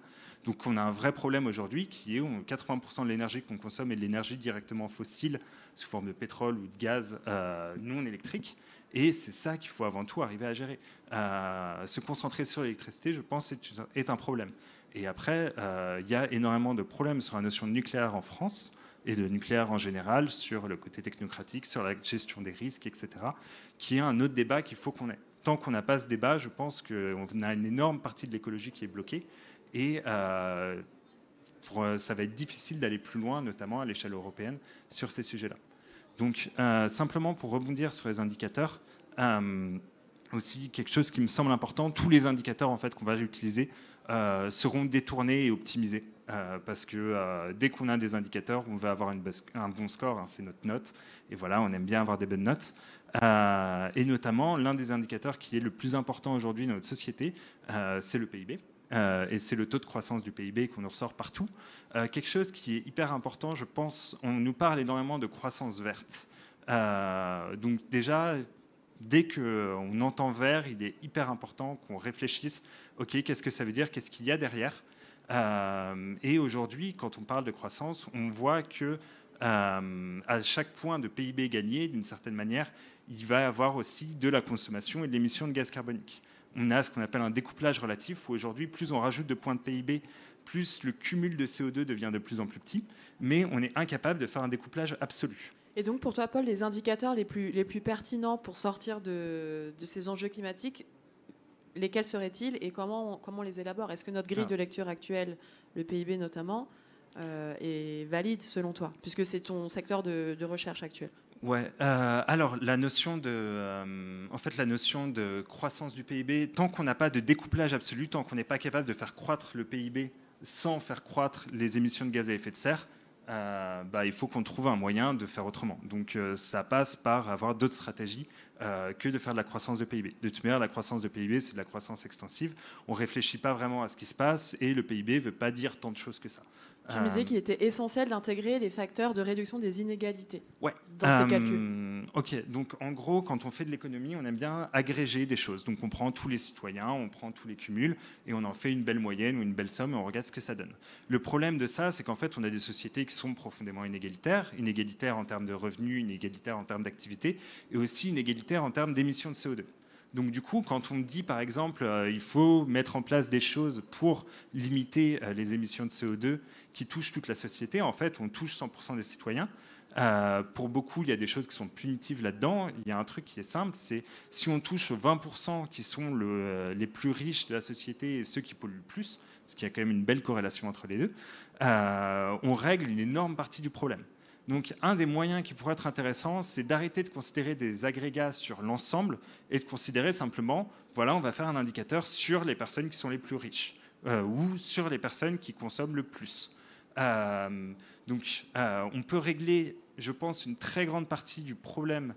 Donc on a un vrai problème aujourd'hui qui est 80% de l'énergie qu'on consomme est de l'énergie directement fossile, sous forme de pétrole ou de gaz euh, non électrique. Et c'est ça qu'il faut avant tout arriver à gérer. Euh, se concentrer sur l'électricité, je pense, est, un problème. Et après, il y a énormément de problèmes sur la notion de nucléaire en France et de nucléaire en général, sur le côté technocratique, sur la gestion des risques, etc., qui est un autre débat qu'il faut qu'on ait. Tant qu'on n'a pas ce débat, je pense qu'on a une énorme partie de l'écologie qui est bloquée, et euh, pour, euh, ça va être difficile d'aller plus loin, notamment à l'échelle européenne, sur ces sujets-là. Donc, euh, simplement pour rebondir sur les indicateurs, aussi quelque chose qui me semble important, tous les indicateurs en fait qu'on va utiliser seront détournés et optimisés euh, parce que euh, dès qu'on a des indicateurs, on veut avoir un bon score, hein, c'est notre note, et voilà, on aime bien avoir des bonnes notes. Euh, et notamment, l'un des indicateurs qui est le plus important aujourd'hui dans notre société, c'est le PIB. et c'est le taux de croissance du PIB qu'on nous ressort partout. quelque chose qui est hyper important, je pense, on nous parle énormément de croissance verte. donc déjà, dès qu'on entend vert, il est hyper important qu'on réfléchisse, OK, qu'est-ce que ça veut dire, qu'est-ce qu'il y a derrière euh, et aujourd'hui, quand on parle de croissance, on voit que euh, à chaque point de PIB gagné, d'une certaine manière, il va y avoir aussi de la consommation et de l'émission de gaz carbonique. On a ce qu'on appelle un découplage relatif, où aujourd'hui, plus on rajoute de points de PIB, plus le cumul de CO2 devient de plus en plus petit, mais on est incapable de faire un découplage absolu. Et donc pour toi, Paul, les indicateurs les plus, pertinents pour sortir de ces enjeux climatiques, lesquels seraient-ils et comment on, comment les élabore Est-ce que notre grille ah. de lecture actuelle, le PIB notamment, euh, est valide selon toi, puisque c'est ton secteur de, recherche actuel Ouais. Euh, alors la notion de, euh, en fait, la notion de croissance du PIB, tant qu'on n'a pas de découplage absolu, tant qu'on n'est pas capable de faire croître le PIB sans faire croître les émissions de gaz à effet de serre, euh, bah, il faut qu'on trouve un moyen de faire autrement. Donc euh, ça passe par avoir d'autres stratégies euh, que de faire de la croissance de PIB. De toute manière, la croissance de PIB, c'est de la croissance extensive. On ne réfléchit pas vraiment à ce qui se passe et le PIB ne veut pas dire tant de choses que ça. Tu me disais euh. qu'il était essentiel d'intégrer les facteurs de réduction des inégalités dans ces euh, calculs. Ok, donc en gros, quand on fait de l'économie, on aime bien agréger des choses. Donc on prend tous les citoyens, on prend tous les cumuls, et on en fait une belle moyenne ou une belle somme, et on regarde ce que ça donne. Le problème de ça, c'est qu'en fait, on a des sociétés qui sont profondément inégalitaires, inégalitaires en termes de revenus, inégalitaires en termes d'activité, et aussi inégalitaires en termes d'émissions de CO2. Donc du coup, quand on dit par exemple, euh, il faut mettre en place des choses pour limiter euh, les émissions de CO2 qui touchent toute la société, en fait, on touche 100% des citoyens. Euh, pour beaucoup, il y a des choses qui sont punitives là-dedans. Il y a un truc qui est simple, c'est si on touche 20% qui sont les plus riches de la société et ceux qui polluent le plus, parce qu'il y a quand même une belle corrélation entre les deux, on règle une énorme partie du problème. Donc un des moyens qui pourrait être intéressant, c'est d'arrêter de considérer des agrégats sur l'ensemble et de considérer simplement, voilà, on va faire un indicateur sur les personnes qui sont les plus riches euh, ou sur les personnes qui consomment le plus. Euh, donc euh, on peut régler, je pense, une très grande partie du problème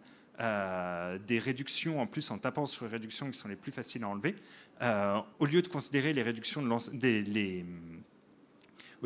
des réductions, en plus en tapant sur les réductions qui sont les plus faciles à enlever, au lieu de considérer les réductions au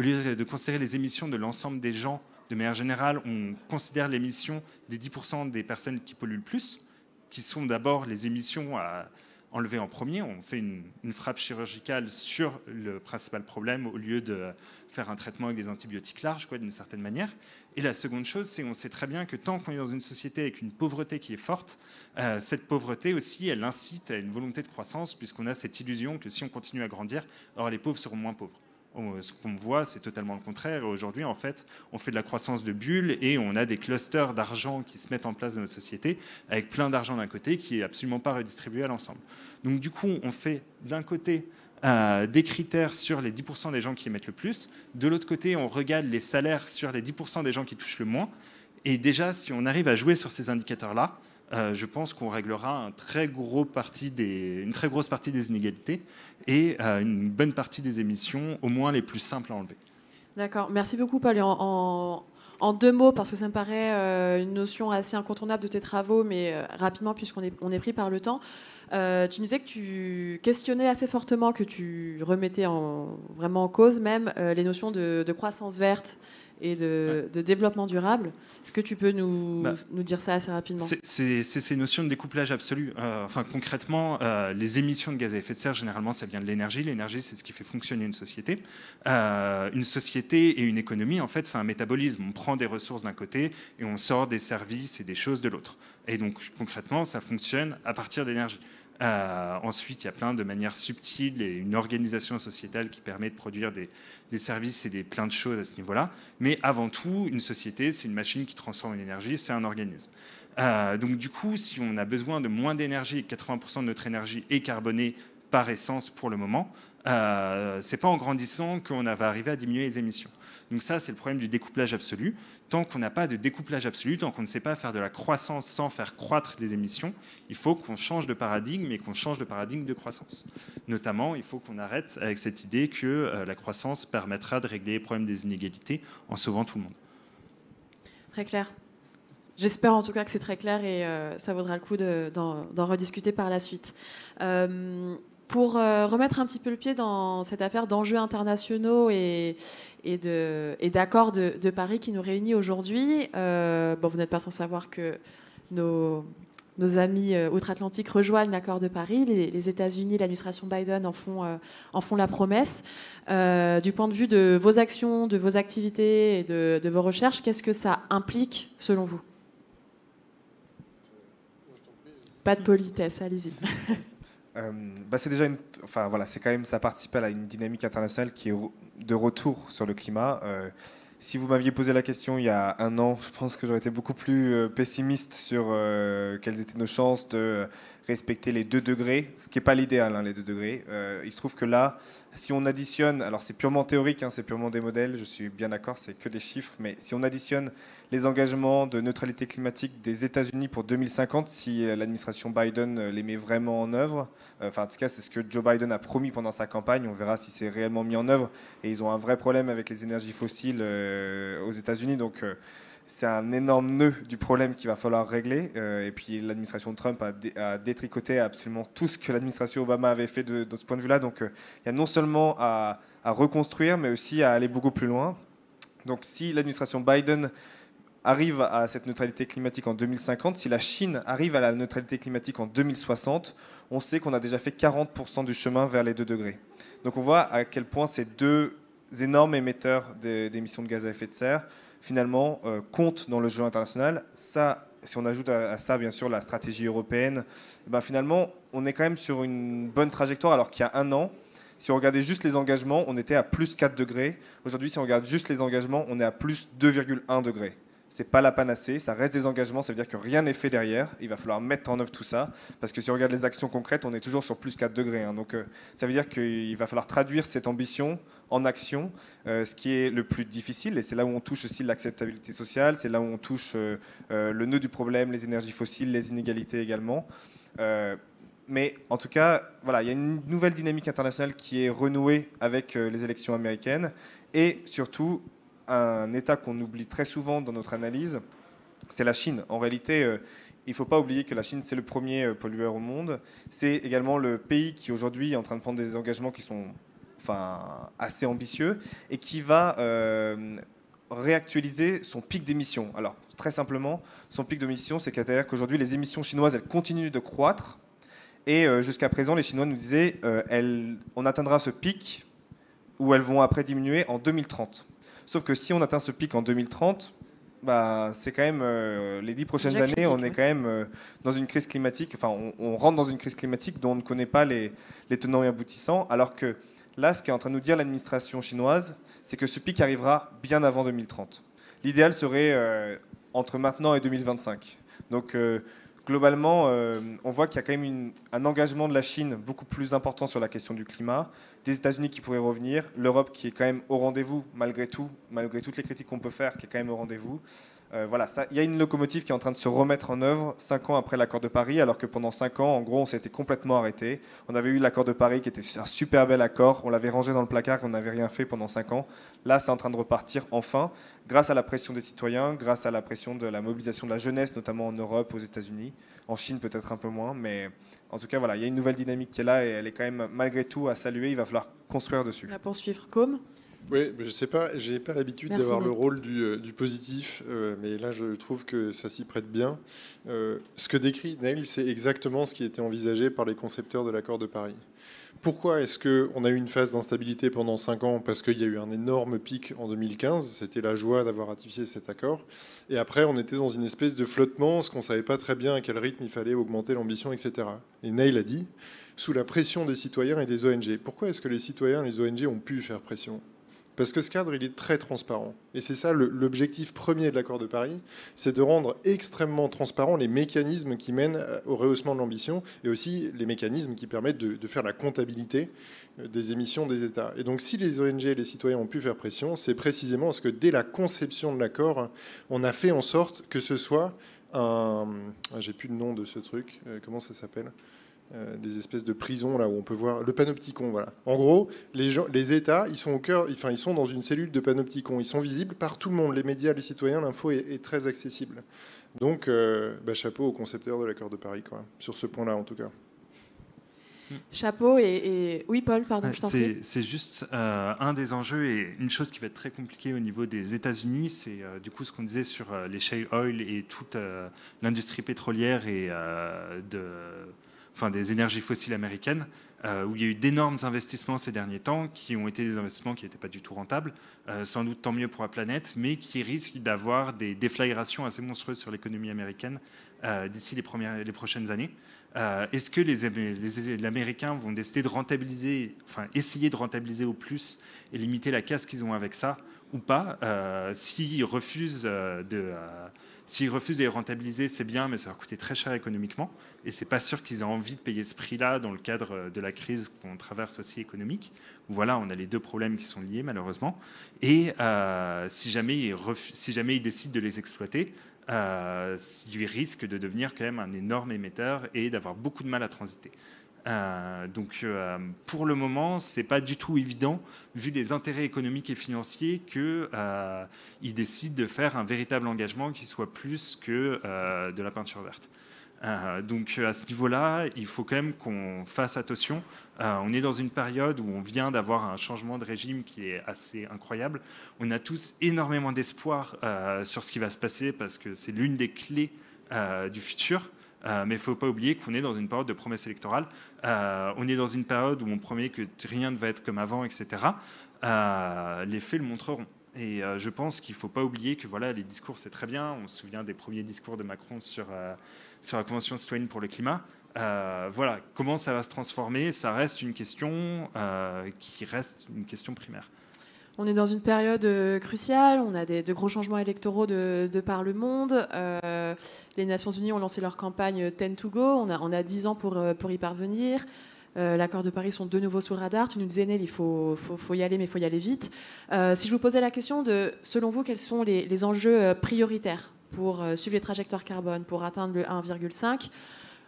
lieu de considérer les émissions de l'ensemble des gens de manière générale, on considère l'émission des 10% des personnes qui polluent le plus, qui sont d'abord les émissions à enlever en premier. On fait une, frappe chirurgicale sur le principal problème au lieu de faire un traitement avec des antibiotiques larges, d'une certaine manière. Et la seconde chose, c'est qu'on sait très bien que tant qu'on est dans une société avec une pauvreté qui est forte, euh, cette pauvreté aussi, elle incite à une volonté de croissance, puisqu'on a cette illusion que si on continue à grandir, alors les pauvres seront moins pauvres. Oh, ce qu'on voit, c'est totalement le contraire. Aujourd'hui, en fait, on fait de la croissance de bulles et on a des clusters d'argent qui se mettent en place dans notre société, avec plein d'argent d'un côté qui n'est absolument pas redistribué à l'ensemble. Donc, du coup, on fait d'un côté euh, des critères sur les 10% des gens qui émettent le plus. De l'autre côté, on regarde les salaires sur les 10% des gens qui touchent le moins. Et déjà, si on arrive à jouer sur ces indicateurs-là, euh, je pense qu'on réglera une très grosse partie des inégalités et euh, une bonne partie des émissions, au moins les plus simples à enlever. D'accord, merci beaucoup Paul. En, en, deux mots, parce que ça me paraît euh, une notion assez incontournable de tes travaux, mais rapidement puisqu'on est, pris par le temps, tu me disais que tu questionnais assez fortement, que tu remettais vraiment en cause même les notions de croissance verte et de, développement durable. Est-ce que tu peux nous, bah, nous, dire ça assez rapidement C'est ces notions de découplage absolu. Euh, enfin, concrètement, euh, les émissions de gaz à effet de serre, généralement, ça vient de l'énergie. L'énergie, c'est ce qui fait fonctionner une société. Euh, une société et une économie, en fait, c'est un métabolisme. On prend des ressources d'un côté et on sort des services et des choses de l'autre. Et donc, concrètement, ça fonctionne à partir d'énergie. Euh, ensuite, il y a plein de manières subtiles et une organisation sociétale qui permet de produire des, services et des, plein de choses à ce niveau-là. Mais avant tout, une société, c'est une machine qui transforme une énergie c'est un organisme. Euh, donc du coup, si on a besoin de moins d'énergie, 80% de notre énergie est carbonée par essence pour le moment, euh, c'est pas en grandissant qu'on va arriver à diminuer les émissions. Donc ça, c'est le problème du découplage absolu. Tant qu'on n'a pas de découplage absolu, tant qu'on ne sait pas faire de la croissance sans faire croître les émissions, il faut qu'on change de paradigme et qu'on change de paradigme de croissance. Notamment, il faut qu'on arrête avec cette idée que euh, la croissance permettra de régler les problèmes des inégalités en sauvant tout le monde. Très clair. J'espère en tout cas que c'est très clair et euh, ça vaudra le coup d'en rediscuter par la suite. Euh, pour euh, remettre un petit peu le pied dans cette affaire d'enjeux internationaux et, et d'accords de, Paris qui nous réunit aujourd'hui. Euh, bon, vous n'êtes pas sans savoir que nos, amis euh, outre-Atlantique rejoignent l'accord de Paris. Les, États-Unis, l'administration Biden en font, en font la promesse. du point de vue de vos actions, de vos activités et de, de vos recherches, qu'est-ce que ça implique selon vous Pas de politesse, allez-y. Euh, bah, c'est déjà une, enfin voilà, c'est quand même ça participe à une dynamique internationale qui est de retour sur le climat. Euh, si vous m'aviez posé la question il y a un an, je pense que j'aurais été beaucoup plus euh, pessimiste sur quelles étaient nos chances de respecter les 2 degrés, ce qui n'est pas l'idéal, hein, les 2 degrés. il se trouve que là, si on additionne, alors c'est purement théorique, hein, c'est purement des modèles, je suis bien d'accord, c'est que des chiffres, mais si on additionne les engagements de neutralité climatique des États-Unis pour 2050, si euh, l'administration Biden euh, les met vraiment en œuvre, euh, enfin en tout cas c'est ce que Joe Biden a promis pendant sa campagne, on verra si c'est réellement mis en œuvre, et ils ont un vrai problème avec les énergies fossiles aux États-Unis, donc c'est un énorme nœud du problème qu'il va falloir régler. Euh, et puis l'administration Trump a, détricoté absolument tout ce que l'administration Obama avait fait de, ce point de vue-là. Donc euh, il y a non seulement à, à, reconstruire, mais aussi à aller beaucoup plus loin. Donc si l'administration Biden arrive à cette neutralité climatique en 2050, si la Chine arrive à la neutralité climatique en 2060, on sait qu'on a déjà fait 40% du chemin vers les 2 degrés. Donc on voit à quel point ces deux énormes émetteurs d'émissions de gaz à effet de serre finalement, euh, compte dans le jeu international. Ça, si on ajoute à, ça, bien sûr, la stratégie européenne, eh ben finalement, on est quand même sur une bonne trajectoire, alors qu'il y a un an, si on regardait juste les engagements, on était à plus 4 degrés. Aujourd'hui, si on regarde juste les engagements, on est à plus 2,1 degrés c'est pas la panacée, ça reste des engagements, ça veut dire que rien n'est fait derrière, il va falloir mettre en œuvre tout ça, parce que si on regarde les actions concrètes, on est toujours sur plus 4 degrés, hein. donc euh, ça veut dire qu'il va falloir traduire cette ambition en action, euh, ce qui est le plus difficile, et c'est là où on touche aussi l'acceptabilité sociale, c'est là où on touche euh, le nœud du problème, les énergies fossiles, les inégalités également. mais en tout cas, voilà, il y a une nouvelle dynamique internationale qui est renouée avec les élections américaines, et surtout, un État qu'on oublie très souvent dans notre analyse, c'est la Chine. En réalité, euh, il ne faut pas oublier que la Chine, c'est le premier euh, pollueur au monde. C'est également le pays qui, aujourd'hui, est en train de prendre des engagements qui sont enfin, assez ambitieux et qui va euh, réactualiser son pic d'émissions. Alors, très simplement, son pic d'émissions, c'est qu'aujourd'hui, les émissions chinoises, elles continuent de croître. Et jusqu'à présent, les Chinois nous disaient, elles, on atteindra ce pic où elles vont après diminuer en 2030. Sauf que si on atteint ce pic en 2030, bah, c'est quand même euh, les dix prochaines années, on est quand même euh, dans une crise climatique. Enfin, on, rentre dans une crise climatique dont on ne connaît pas les, tenants et aboutissants. Alors que là, ce qu'est en train de nous dire l'administration chinoise, c'est que ce pic arrivera bien avant 2030. L'idéal serait euh, entre maintenant et 2025. Donc globalement, euh, on voit qu'il y a quand même un engagement de la Chine beaucoup plus important sur la question du climat, des États-Unis qui pourraient revenir, l'Europe qui est quand même au rendez-vous malgré tout, malgré toutes les critiques qu'on peut faire, qui est quand même au rendez-vous. Euh, voilà, il y a une locomotive qui est en train de se remettre en œuvre cinq ans après l'accord de Paris, alors que pendant cinq ans, en gros, on s'était complètement arrêté. On avait eu l'accord de Paris qui était un super bel accord, on l'avait rangé dans le placard, on n'avait rien fait pendant cinq ans. Là, c'est en train de repartir enfin, grâce à la pression des citoyens, grâce à la pression de la mobilisation de la jeunesse, notamment en Europe, aux États-Unis, en Chine peut-être un peu moins, mais en tout cas, voilà, il y a une nouvelle dynamique qui est là et elle est quand même malgré tout à saluer, il va falloir construire dessus. La poursuivre comme oui, je sais pas, j'ai pas l'habitude d'avoir le rôle du, euh, positif, euh, mais là je trouve que ça s'y prête bien. Euh, ce que décrit Neil, c'est exactement ce qui était envisagé par les concepteurs de l'accord de Paris. Pourquoi est-ce qu'on a eu une phase d'instabilité pendant 5 ans Parce qu'il y a eu un énorme pic en 2015, c'était la joie d'avoir ratifié cet accord. Et après, on était dans une espèce de flottement, ce qu'on ne savait pas très bien à quel rythme il fallait augmenter l'ambition, etc. Et Neil a dit, sous la pression des citoyens et des ONG. Pourquoi est-ce que les citoyens et les ONG ont pu faire pression parce que ce cadre, il est très transparent. Et c'est ça l'objectif premier de l'accord de Paris, c'est de rendre extrêmement transparents les mécanismes qui mènent euh, au rehaussement de l'ambition et aussi les mécanismes qui permettent de, faire la comptabilité euh, des émissions des États. Et donc si les ONG et les citoyens ont pu faire pression, c'est précisément parce que dès la conception de l'accord, on a fait en sorte que ce soit un... Ah, j'ai plus le nom de ce truc, euh, comment ça s'appelle euh, des espèces de prisons là où on peut voir le panopticon. Voilà. En gros, les, gens, les États, ils sont au cœur, enfin ils sont dans une cellule de panopticon. Ils sont visibles par tout le monde, les médias, les citoyens. L'info est, très accessible. Donc, euh, bah, chapeau aux concepteurs de l'accord de Paris, quoi, sur ce point-là en tout cas. Chapeau et, oui Paul, pardon, je C'est juste euh, un des enjeux et une chose qui va être très compliquée au niveau des États-Unis, c'est du coup ce qu'on disait sur les shale oil et toute l'industrie pétrolière et de enfin des énergies fossiles américaines, euh, où il y a eu d'énormes investissements ces derniers temps, qui ont été des investissements qui n'étaient pas du tout rentables, euh, sans doute tant mieux pour la planète, mais qui risquent d'avoir des déflagrations assez monstrueuses sur l'économie américaine euh, d'ici les, les prochaines années. Est-ce que les, Américains vont décider de rentabiliser, enfin essayer de rentabiliser au plus et limiter la casse qu'ils ont avec ça ou pas, s'ils refusent de S'ils refusent de les rentabiliser, c'est bien, mais ça va coûter très cher économiquement. Et c'est pas sûr qu'ils aient envie de payer ce prix-là dans le cadre euh, de la crise qu'on traverse aussi économique. Voilà, on a les deux problèmes qui sont liés malheureusement. Et euh, si, jamais ils si jamais ils décident de les exploiter, euh, ils risquent de devenir quand même un énorme émetteur et d'avoir beaucoup de mal à transiter. Euh, donc euh, pour le moment, ce n'est pas du tout évident, vu les intérêts économiques et financiers, qu'ils euh, décident de faire un véritable engagement qui soit plus que euh, de la peinture verte. donc à ce niveau-là, il faut quand même qu'on fasse attention. on est dans une période où on vient d'avoir un changement de régime qui est assez incroyable. On a tous énormément d'espoir sur ce qui va se passer parce que c'est l'une des clés du futur. Euh, mais il ne faut pas oublier qu'on est dans une période de promesses électorales. Euh, on est dans une période où on promet que rien ne va être comme avant, etc. Euh, les faits le montreront. Et je pense qu'il ne faut pas oublier que voilà, les discours, c'est très bien. On se souvient des premiers discours de Macron sur, sur la Convention citoyenne pour le climat. voilà, comment ça va se transformer Ça reste une question qui reste une question primaire. On est dans une période euh, cruciale, on a des, de gros changements électoraux de, de par le monde. Euh, les Nations Unies ont lancé leur campagne euh, Ten to Go, on a, on 10 ans pour, pour y parvenir. L'accord de Paris sont de nouveau sous le radar. Tu nous disais, Nel, il faut, faut, y aller, mais il faut y aller vite. si je vous posais la question de, selon vous, quels sont les, les enjeux prioritaires pour suivre les trajectoires carbone, pour atteindre le 1,5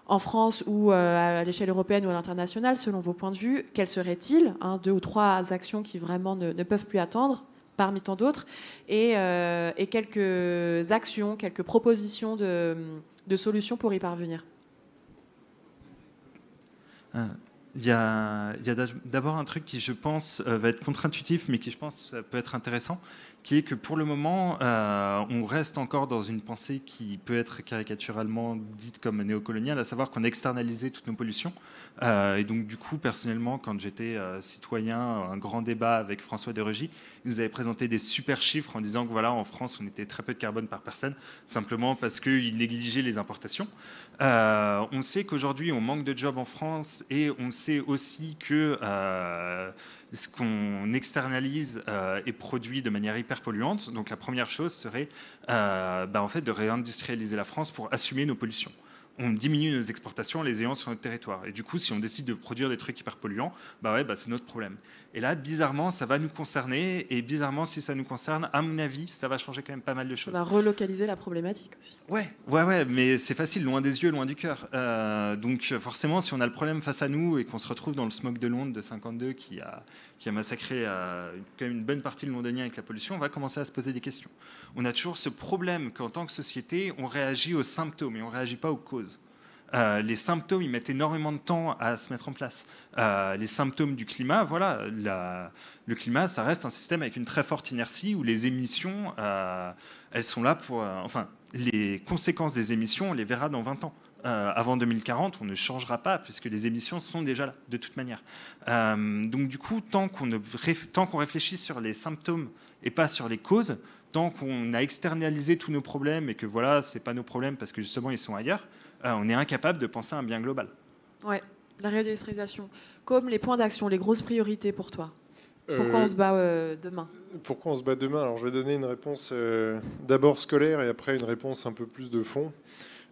en France ou euh, à l'échelle européenne ou à l'international, selon vos points de vue, quels seraient-ils hein, Deux ou trois actions qui vraiment ne, peuvent plus attendre parmi tant d'autres, et, euh, quelques actions, quelques propositions de, solutions pour y parvenir. Ah, il y a, d'abord un truc qui, je pense, euh, va être contre-intuitif, mais qui, je pense, ça peut être intéressant qui est que pour le moment, euh, on reste encore dans une pensée qui peut être caricaturalement dite comme néocoloniale, à savoir qu'on externalisait toutes nos pollutions. Euh, et donc, du coup, personnellement, quand j'étais euh, citoyen, un grand débat avec François de Rugy, il nous avait présenté des super chiffres en disant que voilà, en France, on était très peu de carbone par personne, simplement parce qu'il négligeait les importations. on sait qu'aujourd'hui, on manque de jobs en France et on sait aussi que ce qu'on externalise est euh, produit de manière hyper polluante. Donc la première chose serait euh, bah, en fait, de réindustrialiser la France pour assumer nos pollutions on diminue nos exportations en les ayant sur notre territoire. Et du coup, si on décide de produire des trucs hyper polluants, bah ouais, bah c'est notre problème. Et là, bizarrement, ça va nous concerner. Et bizarrement, si ça nous concerne, à mon avis, ça va changer quand même pas mal de choses. On va relocaliser la problématique aussi. Ouais, ouais, ouais, mais c'est facile, loin des yeux, loin du cœur. Euh, donc forcément, si on a le problème face à nous et qu'on se retrouve dans le smog de Londres de 52 qui a, qui a massacré euh, quand même une bonne partie de Londonien avec la pollution, on va commencer à se poser des questions. On a toujours ce problème qu'en tant que société, on réagit aux symptômes et on ne réagit pas aux causes. Euh, les symptômes, ils mettent énormément de temps à se mettre en place. Euh, les symptômes du climat, voilà, le climat, ça reste un système avec une très forte inertie où les émissions, euh, elles sont là pour. enfin, les conséquences des émissions, on les verra dans 20 ans. avant 2040, on ne changera pas puisque les émissions sont déjà là, de toute manière. donc du coup, tant qu'on réfléchit sur les symptômes et pas sur les causes, tant qu'on a externalisé tous nos problèmes et que voilà, n'est pas nos problèmes parce que justement ils sont ailleurs, euh, on est incapable de penser à un bien global. Oui, la réindustrialisation. Comme les points d'action, les grosses priorités pour toi euh, euh, pourquoi on se bat demain Pourquoi on se bat demain Alors je vais donner une réponse d'abord scolaire et après une réponse un peu plus de fond.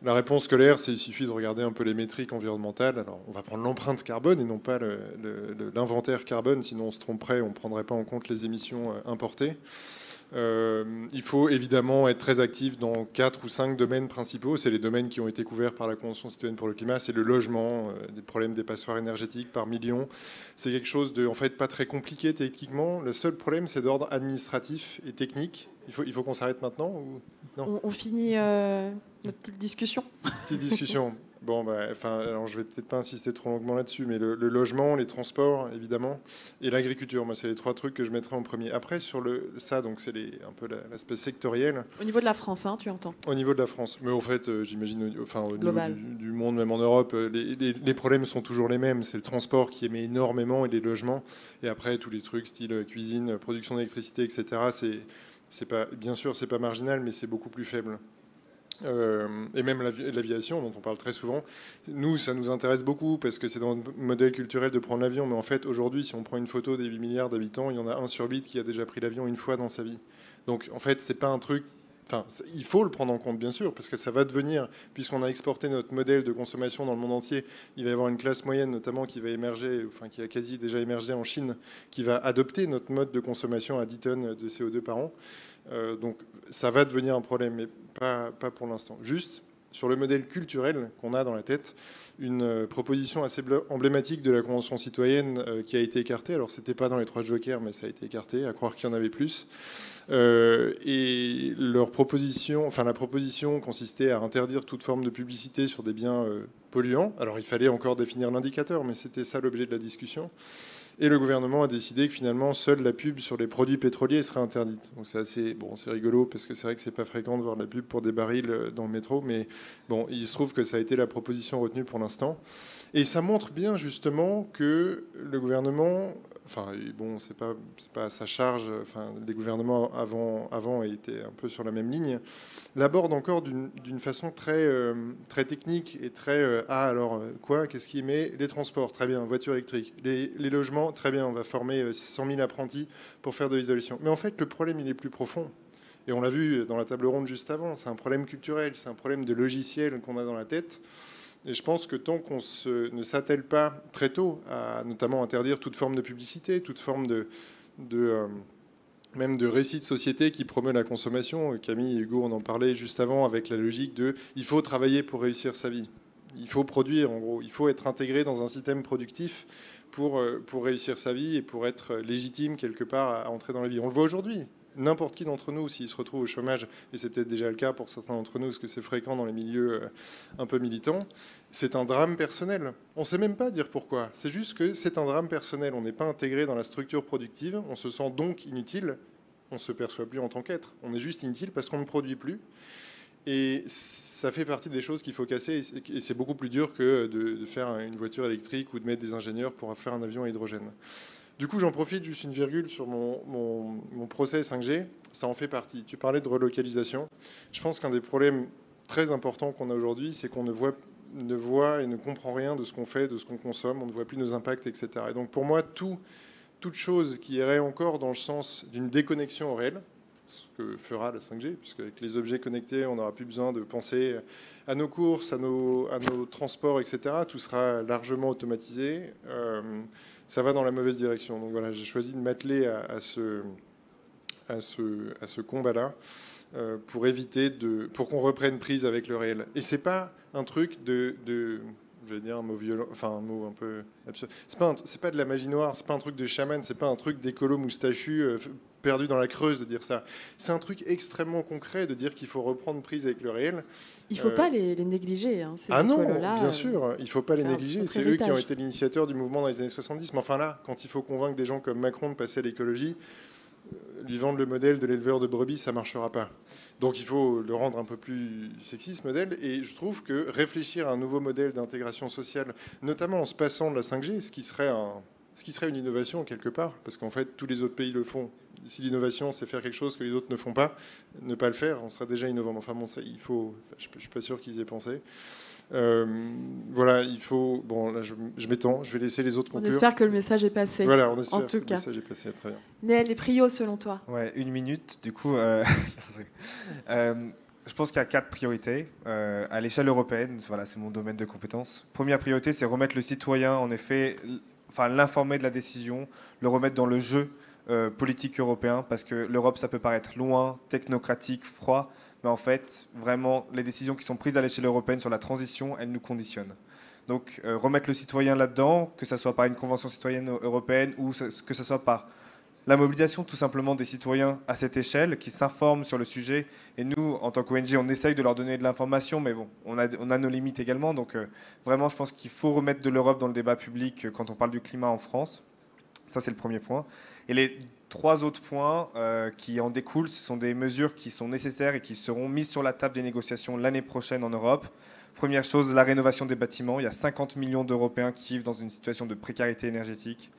La réponse scolaire, c'est il suffit de regarder un peu les métriques environnementales. Alors on va prendre l'empreinte carbone et non pas l'inventaire carbone, sinon on se tromperait, on ne prendrait pas en compte les émissions importées. Euh, il faut évidemment être très actif dans quatre ou cinq domaines principaux. C'est les domaines qui ont été couverts par la Convention citoyenne pour le climat. C'est le logement, les euh, problèmes des passoires énergétiques par millions. C'est quelque chose de, en fait, pas très compliqué techniquement. Le seul problème, c'est d'ordre administratif et technique. Il faut, il faut qu'on s'arrête maintenant ou... non. On, finit euh, notre petite discussion. Petite discussion. Bon, bah, enfin, alors, je vais peut-être pas insister trop longuement là-dessus, mais le, logement, les transports, évidemment, et l'agriculture. Moi, c'est les trois trucs que je mettrai en premier. Après, sur le, ça, donc c'est un peu l'aspect sectoriel. Au niveau de la France, hein, tu entends Au niveau de la France. Mais en fait, euh, j'imagine, enfin, au niveau du, monde, même en Europe, euh, les, problèmes sont toujours les mêmes. C'est le transport qui émet énormément et les logements. Et après, tous les trucs, style euh, cuisine, production d'électricité, etc. C'est, c'est pas, bien sûr, c'est pas marginal, mais c'est beaucoup plus faible. Euh, et même l'aviation dont on parle très souvent. Nous, ça nous intéresse beaucoup parce que c'est dans le modèle culturel de prendre l'avion, mais en fait, aujourd'hui, si on prend une photo des 8 milliards d'habitants, il y en a un sur 8 qui a déjà pris l'avion une fois dans sa vie. Donc, en fait, c'est pas un truc il faut le prendre en compte, bien sûr, parce que ça va devenir, puisqu'on a exporté notre modèle de consommation dans le monde entier, il va y avoir une classe moyenne notamment qui va émerger, enfin qui a quasi déjà émergé en Chine, qui va adopter notre mode de consommation à 10 tonnes de CO2 par an. Euh, donc ça va devenir un problème, mais pas, pas pour l'instant. Juste sur le modèle culturel qu'on a dans la tête, une euh, proposition assez emblématique de la Convention citoyenne euh, qui a été écartée. Alors ce c'était pas dans les trois jokers, mais ça a été écarté, à croire qu'il y en avait plus. Euh, et leur proposition, enfin la proposition consistait à interdire toute forme de publicité sur des biens euh, polluants. Alors il fallait encore définir l'indicateur, mais c'était ça l'objet de la discussion. Et le gouvernement a décidé que finalement seule la pub sur les produits pétroliers serait interdite. Donc c'est assez bon, c'est rigolo parce que c'est vrai que c'est pas fréquent de voir la pub pour des barils euh, dans le métro, mais bon, il se trouve que ça a été la proposition retenue pour l'instant. Et ça montre bien justement que le gouvernement enfin, bon, c'est pas, pas à sa charge. Enfin, les gouvernements avant, avant étaient un peu sur la même ligne. L'aborde encore d'une façon euh, très, technique et très euh, ah alors euh, quoi, qu'est-ce qui met les transports, très bien, voitures électriques, les, les, logements, très bien, on va former 100 000 apprentis pour faire de l'isolation. Mais en fait, le problème il est plus profond. Et on l'a vu dans la table ronde juste avant, c'est un problème culturel, c'est un problème de logiciel qu'on a dans la tête. Et je pense que tant qu'on ne s'attelle pas très tôt à notamment interdire toute forme de publicité, toute forme de, euh, même de récit de société qui promeut la consommation. Euh, Camille et Hugo, on en parlait juste avant avec la logique de il faut travailler pour réussir sa vie. Il faut produire, en gros. Il faut être intégré dans un système productif pour, euh, pour réussir sa vie et pour être légitime quelque part à, à entrer dans la vie. On le voit aujourd'hui n'importe qui d'entre nous, s'il se retrouve au chômage, et c'est peut-être déjà le cas pour certains d'entre nous, parce que c'est fréquent dans les milieux euh, un peu militants, c'est un drame personnel. On ne sait même pas dire pourquoi. C'est juste que c'est un drame personnel. On n'est pas intégré dans la structure productive, on se sent donc inutile, on ne se perçoit plus en tant qu'être. On est juste inutile parce qu'on ne produit plus. Et ça fait partie des choses qu'il faut casser, et c'est beaucoup plus dur que de faire une voiture électrique ou de mettre des ingénieurs pour faire un avion à hydrogène. Du coup, j'en profite juste une virgule sur mon, procès 5G. Ça en fait partie. Tu parlais de relocalisation. Je pense qu'un des problèmes très importants qu'on a aujourd'hui, c'est qu'on ne voit, ne voit et ne comprend rien de ce qu'on fait, de ce qu'on consomme. On ne voit plus nos impacts, etc. Et donc, pour moi, tout, toute chose qui irait encore dans le sens d'une déconnexion au réel, ce que fera la 5G, puisque avec les objets connectés, on n'aura plus besoin de penser à nos courses, à nos, à nos transports, etc. Tout sera largement automatisé. Euh, ça va dans la mauvaise direction. Donc voilà, j'ai choisi de m'atteler à, ce, à à ce combat-là euh, pour éviter de, pour qu'on reprenne prise avec le réel. Et c'est pas un truc de, de je vais dire un mot violent, enfin un mot un peu absurde. C'est pas, pas de la magie noire, c'est pas un truc de chaman, c'est pas un truc d'écolo moustachu euh, perdu dans la creuse de dire ça. C'est un truc extrêmement concret de dire qu'il faut reprendre prise avec le réel. Il euh, ne hein, ah euh, faut pas les, négliger. ah non, bien sûr, il ne faut pas les négliger. C'est eux qui ont été l'initiateur du mouvement dans les années 70. Mais enfin là, quand il faut convaincre des gens comme Macron de passer à l'écologie, euh, lui vendre le modèle de l'éleveur de brebis, ça ne marchera pas. Donc il faut le rendre un peu plus sexy, ce modèle. Et je trouve que réfléchir à un nouveau modèle d'intégration sociale, notamment en se passant de la 5G, ce qui serait, ce qui serait une innovation quelque part, parce qu'en fait tous les autres pays le font, si l'innovation, c'est faire quelque chose que les autres ne font pas, ne pas le faire, on sera déjà innovant. Enfin bon, il faut. Je, ne suis pas sûr qu'ils aient pensé. Euh, voilà, il faut. Bon, là, je, m'étends. Je vais laisser les autres conclure. On espère que le message est passé. Voilà, on espère en tout que cas. le message est passé. Très bien. Nel, les prios selon toi Ouais, une minute. Du coup, euh, euh, je pense qu'il y a quatre priorités à l'échelle européenne. Voilà, c'est mon domaine de compétence. Première priorité, c'est remettre le citoyen, en effet, enfin l'informer de la décision, le remettre dans le jeu euh, politique européen, parce que l'Europe, ça peut paraître loin, technocratique, froid, mais en fait, vraiment, les décisions qui sont prises à l'échelle européenne sur la transition, elles nous conditionnent. Donc euh, remettre le citoyen là-dedans, que ce soit par une convention citoyenne européenne ou que ce soit par la mobilisation tout simplement des citoyens à cette échelle qui s'informent sur le sujet. Et nous, en tant qu'ONG, on essaye de leur donner de l'information, mais bon, on a, nos limites également. Donc euh, vraiment, je pense qu'il faut remettre de l'Europe dans le débat public quand on parle du climat en France. Ça, c'est le premier point. Et les trois autres points euh, qui en découlent, ce sont des mesures qui sont nécessaires et qui seront mises sur la table des négociations l'année prochaine en Europe. Première chose, la rénovation des bâtiments. Il y a 50 millions d'Européens qui vivent dans une situation de précarité énergétique.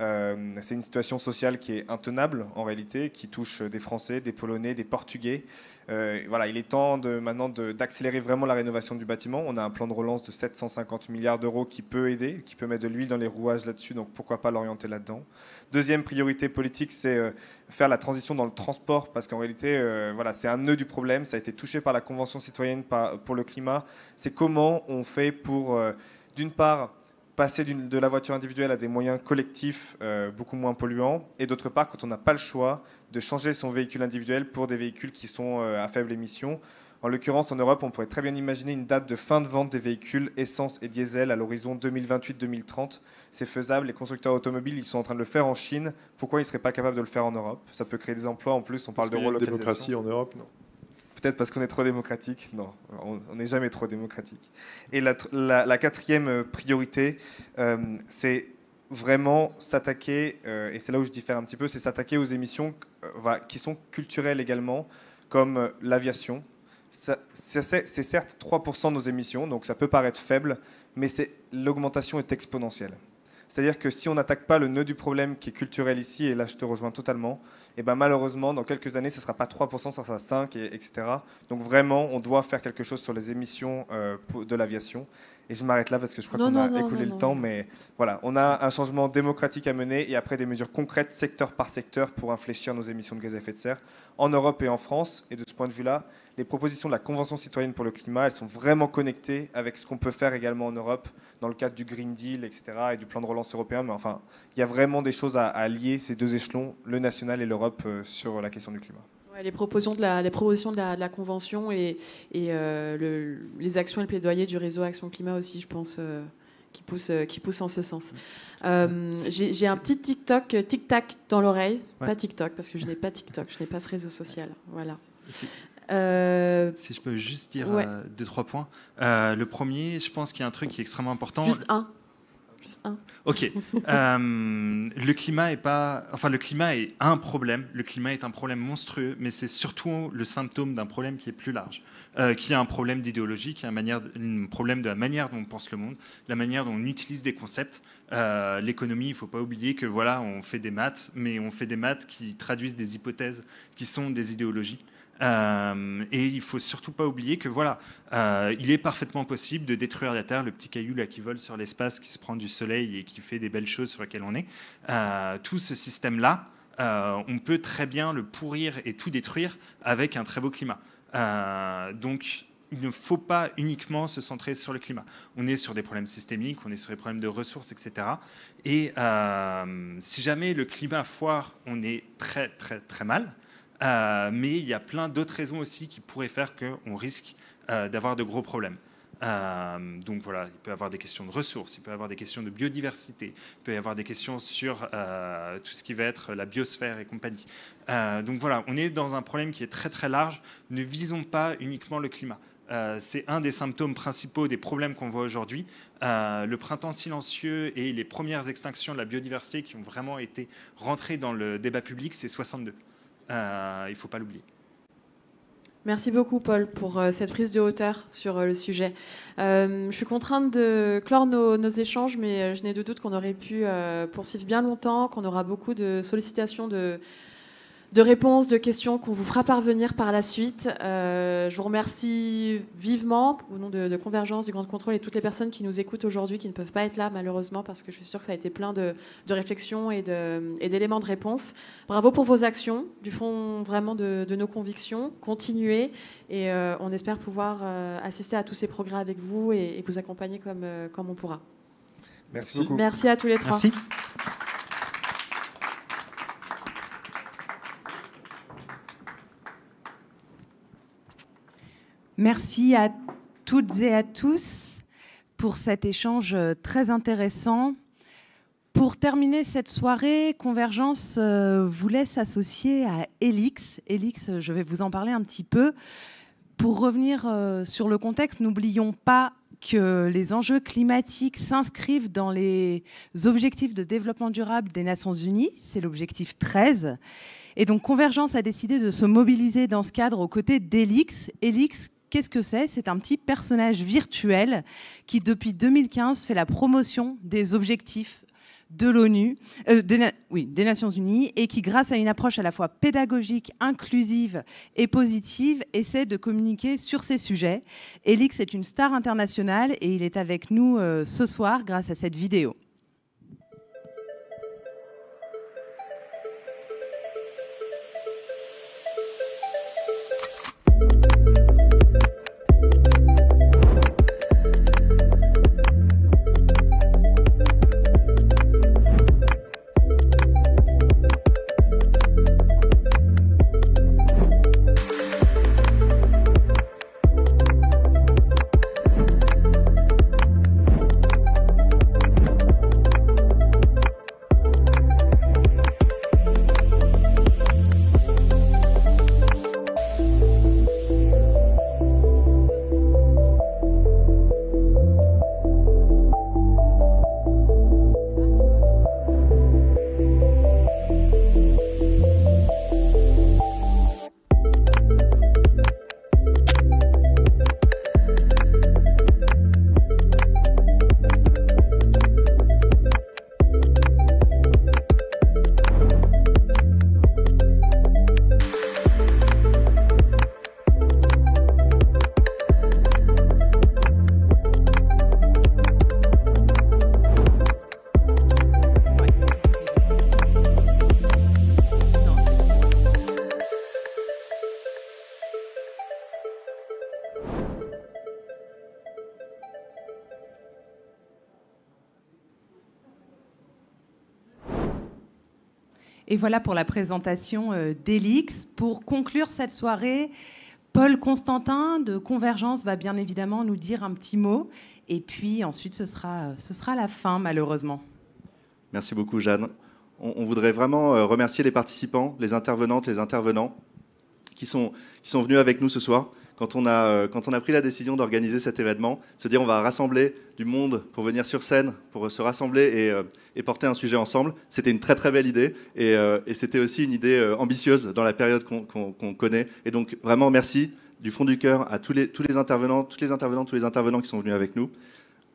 Euh, c'est une situation sociale qui est intenable en réalité, qui touche des Français, des Polonais, des Portugais. Euh, voilà, il est temps de, maintenant d'accélérer vraiment la rénovation du bâtiment. On a un plan de relance de 750 milliards d'euros qui peut aider, qui peut mettre de l'huile dans les rouages là-dessus, donc pourquoi pas l'orienter là-dedans. Deuxième priorité politique, c'est euh, faire la transition dans le transport, parce qu'en réalité, voilà, c'est un nœud du problème. Ça a été touché par la Convention citoyenne pour le climat. C'est comment on fait pour, d'une part, passer de la voiture individuelle à des moyens collectifs euh, beaucoup moins polluants, et d'autre part, quand on n'a pas le choix, de changer son véhicule individuel pour des véhicules qui sont euh, à faible émission. En l'occurrence, en Europe, on pourrait très bien imaginer une date de fin de vente des véhicules essence et diesel à l'horizon 2028-2030. C'est faisable, les constructeurs automobiles, ils sont en train de le faire en Chine. Pourquoi ils ne seraient pas capables de le faire en Europe Ça peut créer des emplois en plus, on parle de rôle de démocratie en Europe, non Peut-être parce qu'on est trop démocratique Non, on n'est jamais trop démocratique. Et la, quatrième euh, priorité, euh, c'est vraiment s'attaquer, euh, et c'est là où je diffère un petit peu, c'est s'attaquer aux émissions qui sont culturelles également, comme l'aviation. C'est certes 3% de nos émissions, donc ça peut paraître faible, mais l'augmentation est exponentielle. C'est-à-dire que si on n'attaque pas le nœud du problème qui est culturel ici, et là je te rejoins totalement, et eh ben malheureusement, dans quelques années, ce ne sera pas 3%, ça sera 5%, et, etc. Donc vraiment, on doit faire quelque chose sur les émissions euh, de l'aviation. Et je m'arrête là parce que je crois qu'on a écoulé le temps, mais voilà, on a un changement démocratique à mener et après des mesures concrètes secteur par secteur pour infléchir nos émissions de gaz à effet de serre en Europe et en France. Et de ce point de vue-là, les propositions de la Convention citoyenne pour le climat, elles sont vraiment connectées avec ce qu'on peut faire également en Europe dans le cadre du Green Deal, etc., et du plan de relance européen. Mais enfin, il y a vraiment des choses à, lier ces deux échelons, le national et l'Europe, euh, sur la question du climat les, propositions de la, de la, Convention et, et euh, les actions et le plaidoyer du réseau Action Climat aussi, je pense. Euh, qui poussent euh, qui pousse en ce sens. Mm. J'ai un petit TikTok, tic-tac dans l'oreille. Pas TikTok, parce que je n'ai pas TikTok, je n'ai pas ce réseau social. Voilà. Si, je peux juste dire deux, trois points. le premier, je pense qu'il y a un truc qui est extrêmement important. Juste un Ok. Euh, le climat est pas, enfin le climat est un problème. Le climat est un problème monstrueux, mais c'est surtout le symptôme d'un problème qui est plus large, euh, qui est un problème d'idéologie, qui est un, manière, problème de la manière dont on pense le monde, la manière dont on utilise des concepts. Euh, l'économie, il ne faut pas oublier que voilà, on fait des maths, mais on fait des maths qui traduisent des hypothèses qui sont des idéologies. Euh, et il faut surtout pas oublier que voilà, euh, il est parfaitement possible de détruire la Terre, le petit caillou là qui vole sur l'espace, qui se prend du soleil et qui fait des belles choses sur lesquelles on est. Euh, tout ce système là, on peut très bien le pourrir et tout détruire avec un très beau climat. donc il ne faut pas uniquement se centrer sur le climat. On est sur des problèmes systémiques, on est sur des problèmes de ressources, etc. Et si jamais le climat foire, on est très très très mal. Euh, mais il y a plein d'autres raisons aussi qui pourraient faire qu'on risque euh, d'avoir de gros problèmes. Euh, donc voilà, il peut y avoir des questions de ressources, il peut y avoir des questions de biodiversité, il peut y avoir des questions sur tout ce qui va être la biosphère et compagnie. donc voilà, on est dans un problème qui est très très large. Ne visons pas uniquement le climat. c'est un des symptômes principaux des problèmes qu'on voit aujourd'hui. le printemps silencieux et les premières extinctions de la biodiversité qui ont vraiment été rentrées dans le débat public, c'est 62. Euh, il ne faut pas l'oublier. Merci beaucoup, Paul, pour euh, cette prise de hauteur sur euh, le sujet. je suis contrainte de clore nos, nos échanges, mais je n'ai de doute qu'on aurait pu poursuivre bien longtemps, qu'on aura beaucoup de sollicitations de, de réponses, de questions qu'on vous fera parvenir par la suite. Euh, je vous remercie vivement au nom de, Convergence, du Grand Contrôle et toutes les personnes qui nous écoutent aujourd'hui, qui ne peuvent pas être là malheureusement, parce que je suis sûre que ça a été plein de, réflexions et d'éléments de, réponse. Bravo pour vos actions, du fond vraiment de, nos convictions. Continuez et euh, on espère pouvoir euh, assister à tous ces progrès avec vous et, vous accompagner comme, comme on pourra. Merci beaucoup. Merci à tous les trois. Merci à toutes et à tous pour cet échange très intéressant. Pour terminer cette soirée, Convergence euh, vous laisse s'associer à Elix. Elix, je vais vous en parler un petit peu. Pour revenir euh, sur le contexte, n'oublions pas que les enjeux climatiques s'inscrivent dans les objectifs de développement durable des Nations Unies, c'est l'objectif 13. Et donc Convergence a décidé de se mobiliser dans ce cadre aux côtés d'Elix, Elix Qu'est-ce que c'est C'est un petit personnage virtuel qui, depuis 2015, fait la promotion des objectifs de l'ONU, euh, des, Nations Unies, et qui, grâce à une approche à la fois pédagogique, inclusive et positive, essaie de communiquer sur ces sujets. Elix est une star internationale et il est avec nous euh, ce soir grâce à cette vidéo. voilà pour la présentation euh, d'Elix. Pour conclure cette soirée, Paul Constantin de Convergence va bien évidemment nous dire un petit mot. Et puis ensuite, ce sera, euh, ce sera la fin, malheureusement. Merci beaucoup, Jeanne. On, voudrait vraiment euh, remercier les participants, les intervenantes, les intervenants qui sont, qui sont venus avec nous ce soir quand on a, euh, quand on a pris la décision d'organiser cet événement, se dire on va rassembler du monde pour venir sur scène, pour se rassembler et, euh, porter un sujet ensemble, c'était une très très belle idée et, euh, c'était aussi une idée ambitieuse dans la période qu'on connaît. Et donc vraiment merci du fond du cœur à tous les, tous les intervenants, toutes les intervenantes, tous les intervenants qui sont venus avec nous.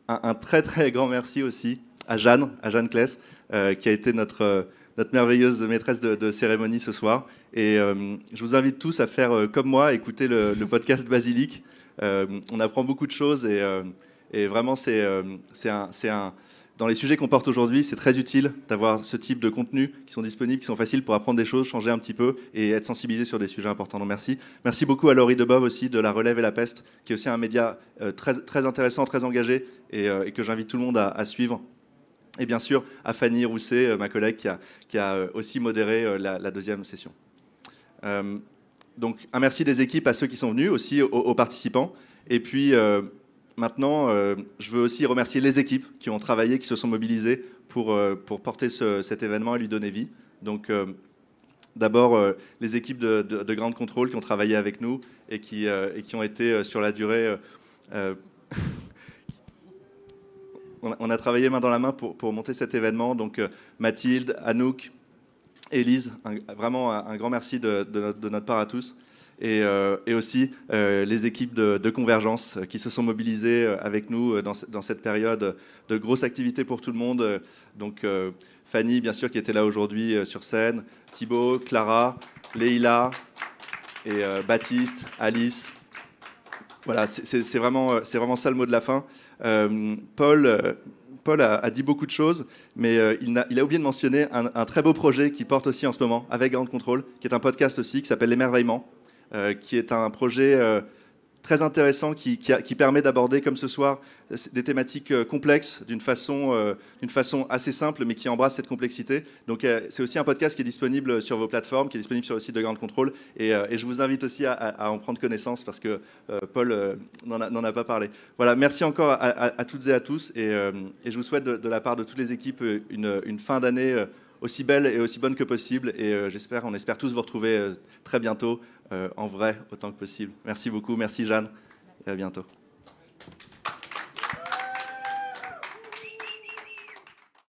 Un, très très grand merci aussi à Jeanne, à Jeanne Kless, qui a été notre, notre merveilleuse maîtresse de, cérémonie ce soir. Et euh, je vous invite tous à faire euh, comme moi, écouter le, podcast Basilic. Euh, on apprend beaucoup de choses et, vraiment, c'est dans les sujets qu'on porte aujourd'hui, c'est très utile d'avoir ce type de contenu qui sont disponibles, qui sont faciles pour apprendre des choses, changer un petit peu et être sensibilisé sur des sujets importants. Donc merci. Merci beaucoup à Laurie Debov aussi de La Relève et la Peste, qui est aussi un média très, très intéressant, très engagé et, que j'invite tout le monde à, à suivre et bien sûr à Fanny Rousset, euh, ma collègue qui a, qui a euh, aussi modéré euh, la, deuxième session. donc un merci des équipes à ceux qui sont venus, aussi aux, participants. Et puis maintenant, je veux aussi remercier les équipes qui ont travaillé, qui se sont mobilisées pour, pour porter cet événement et lui donner vie. Donc d'abord les équipes de, de, Grande Contrôle qui ont travaillé avec nous et qui, et qui ont été sur la durée on, a travaillé main dans la main pour, monter cet événement. Donc euh, Mathilde, Anouk, Élise, vraiment un, grand merci de, notre, part à tous. Et, euh, aussi euh, les équipes de, Convergence qui se sont mobilisées avec nous dans, cette période de grosse activité pour tout le monde. Donc Fanny, bien sûr, qui était là aujourd'hui sur scène, Thibaut, Clara, Leila et Baptiste, Alice. Voilà, c'est vraiment, vraiment ça le mot de la fin. Euh, Paul, euh, a, dit beaucoup de choses, mais euh, il, a, il, a, oublié de mentionner un, très beau projet qui porte aussi en ce moment avec Ground Control, qui est un podcast aussi qui s'appelle L'émerveillement, qui est un projet très intéressant qui, permet d'aborder, comme ce soir, euh, des thématiques euh, complexes d'une façon, euh, façon assez simple, mais qui embrasse cette complexité. Donc, c'est aussi un podcast qui est disponible sur vos plateformes, qui est disponible sur le site de Grand Control. Et, je vous invite aussi à, en prendre connaissance parce que Paul n'en a, pas parlé. Voilà, merci encore à, toutes et à tous. Et, je vous souhaite, de, la part de toutes les équipes, une, une fin d'année aussi belle et aussi bonne que possible. Et j'espère, on espère tous vous retrouver très bientôt euh, en vrai autant que possible. Merci beaucoup, merci Jeanne, et à bientôt.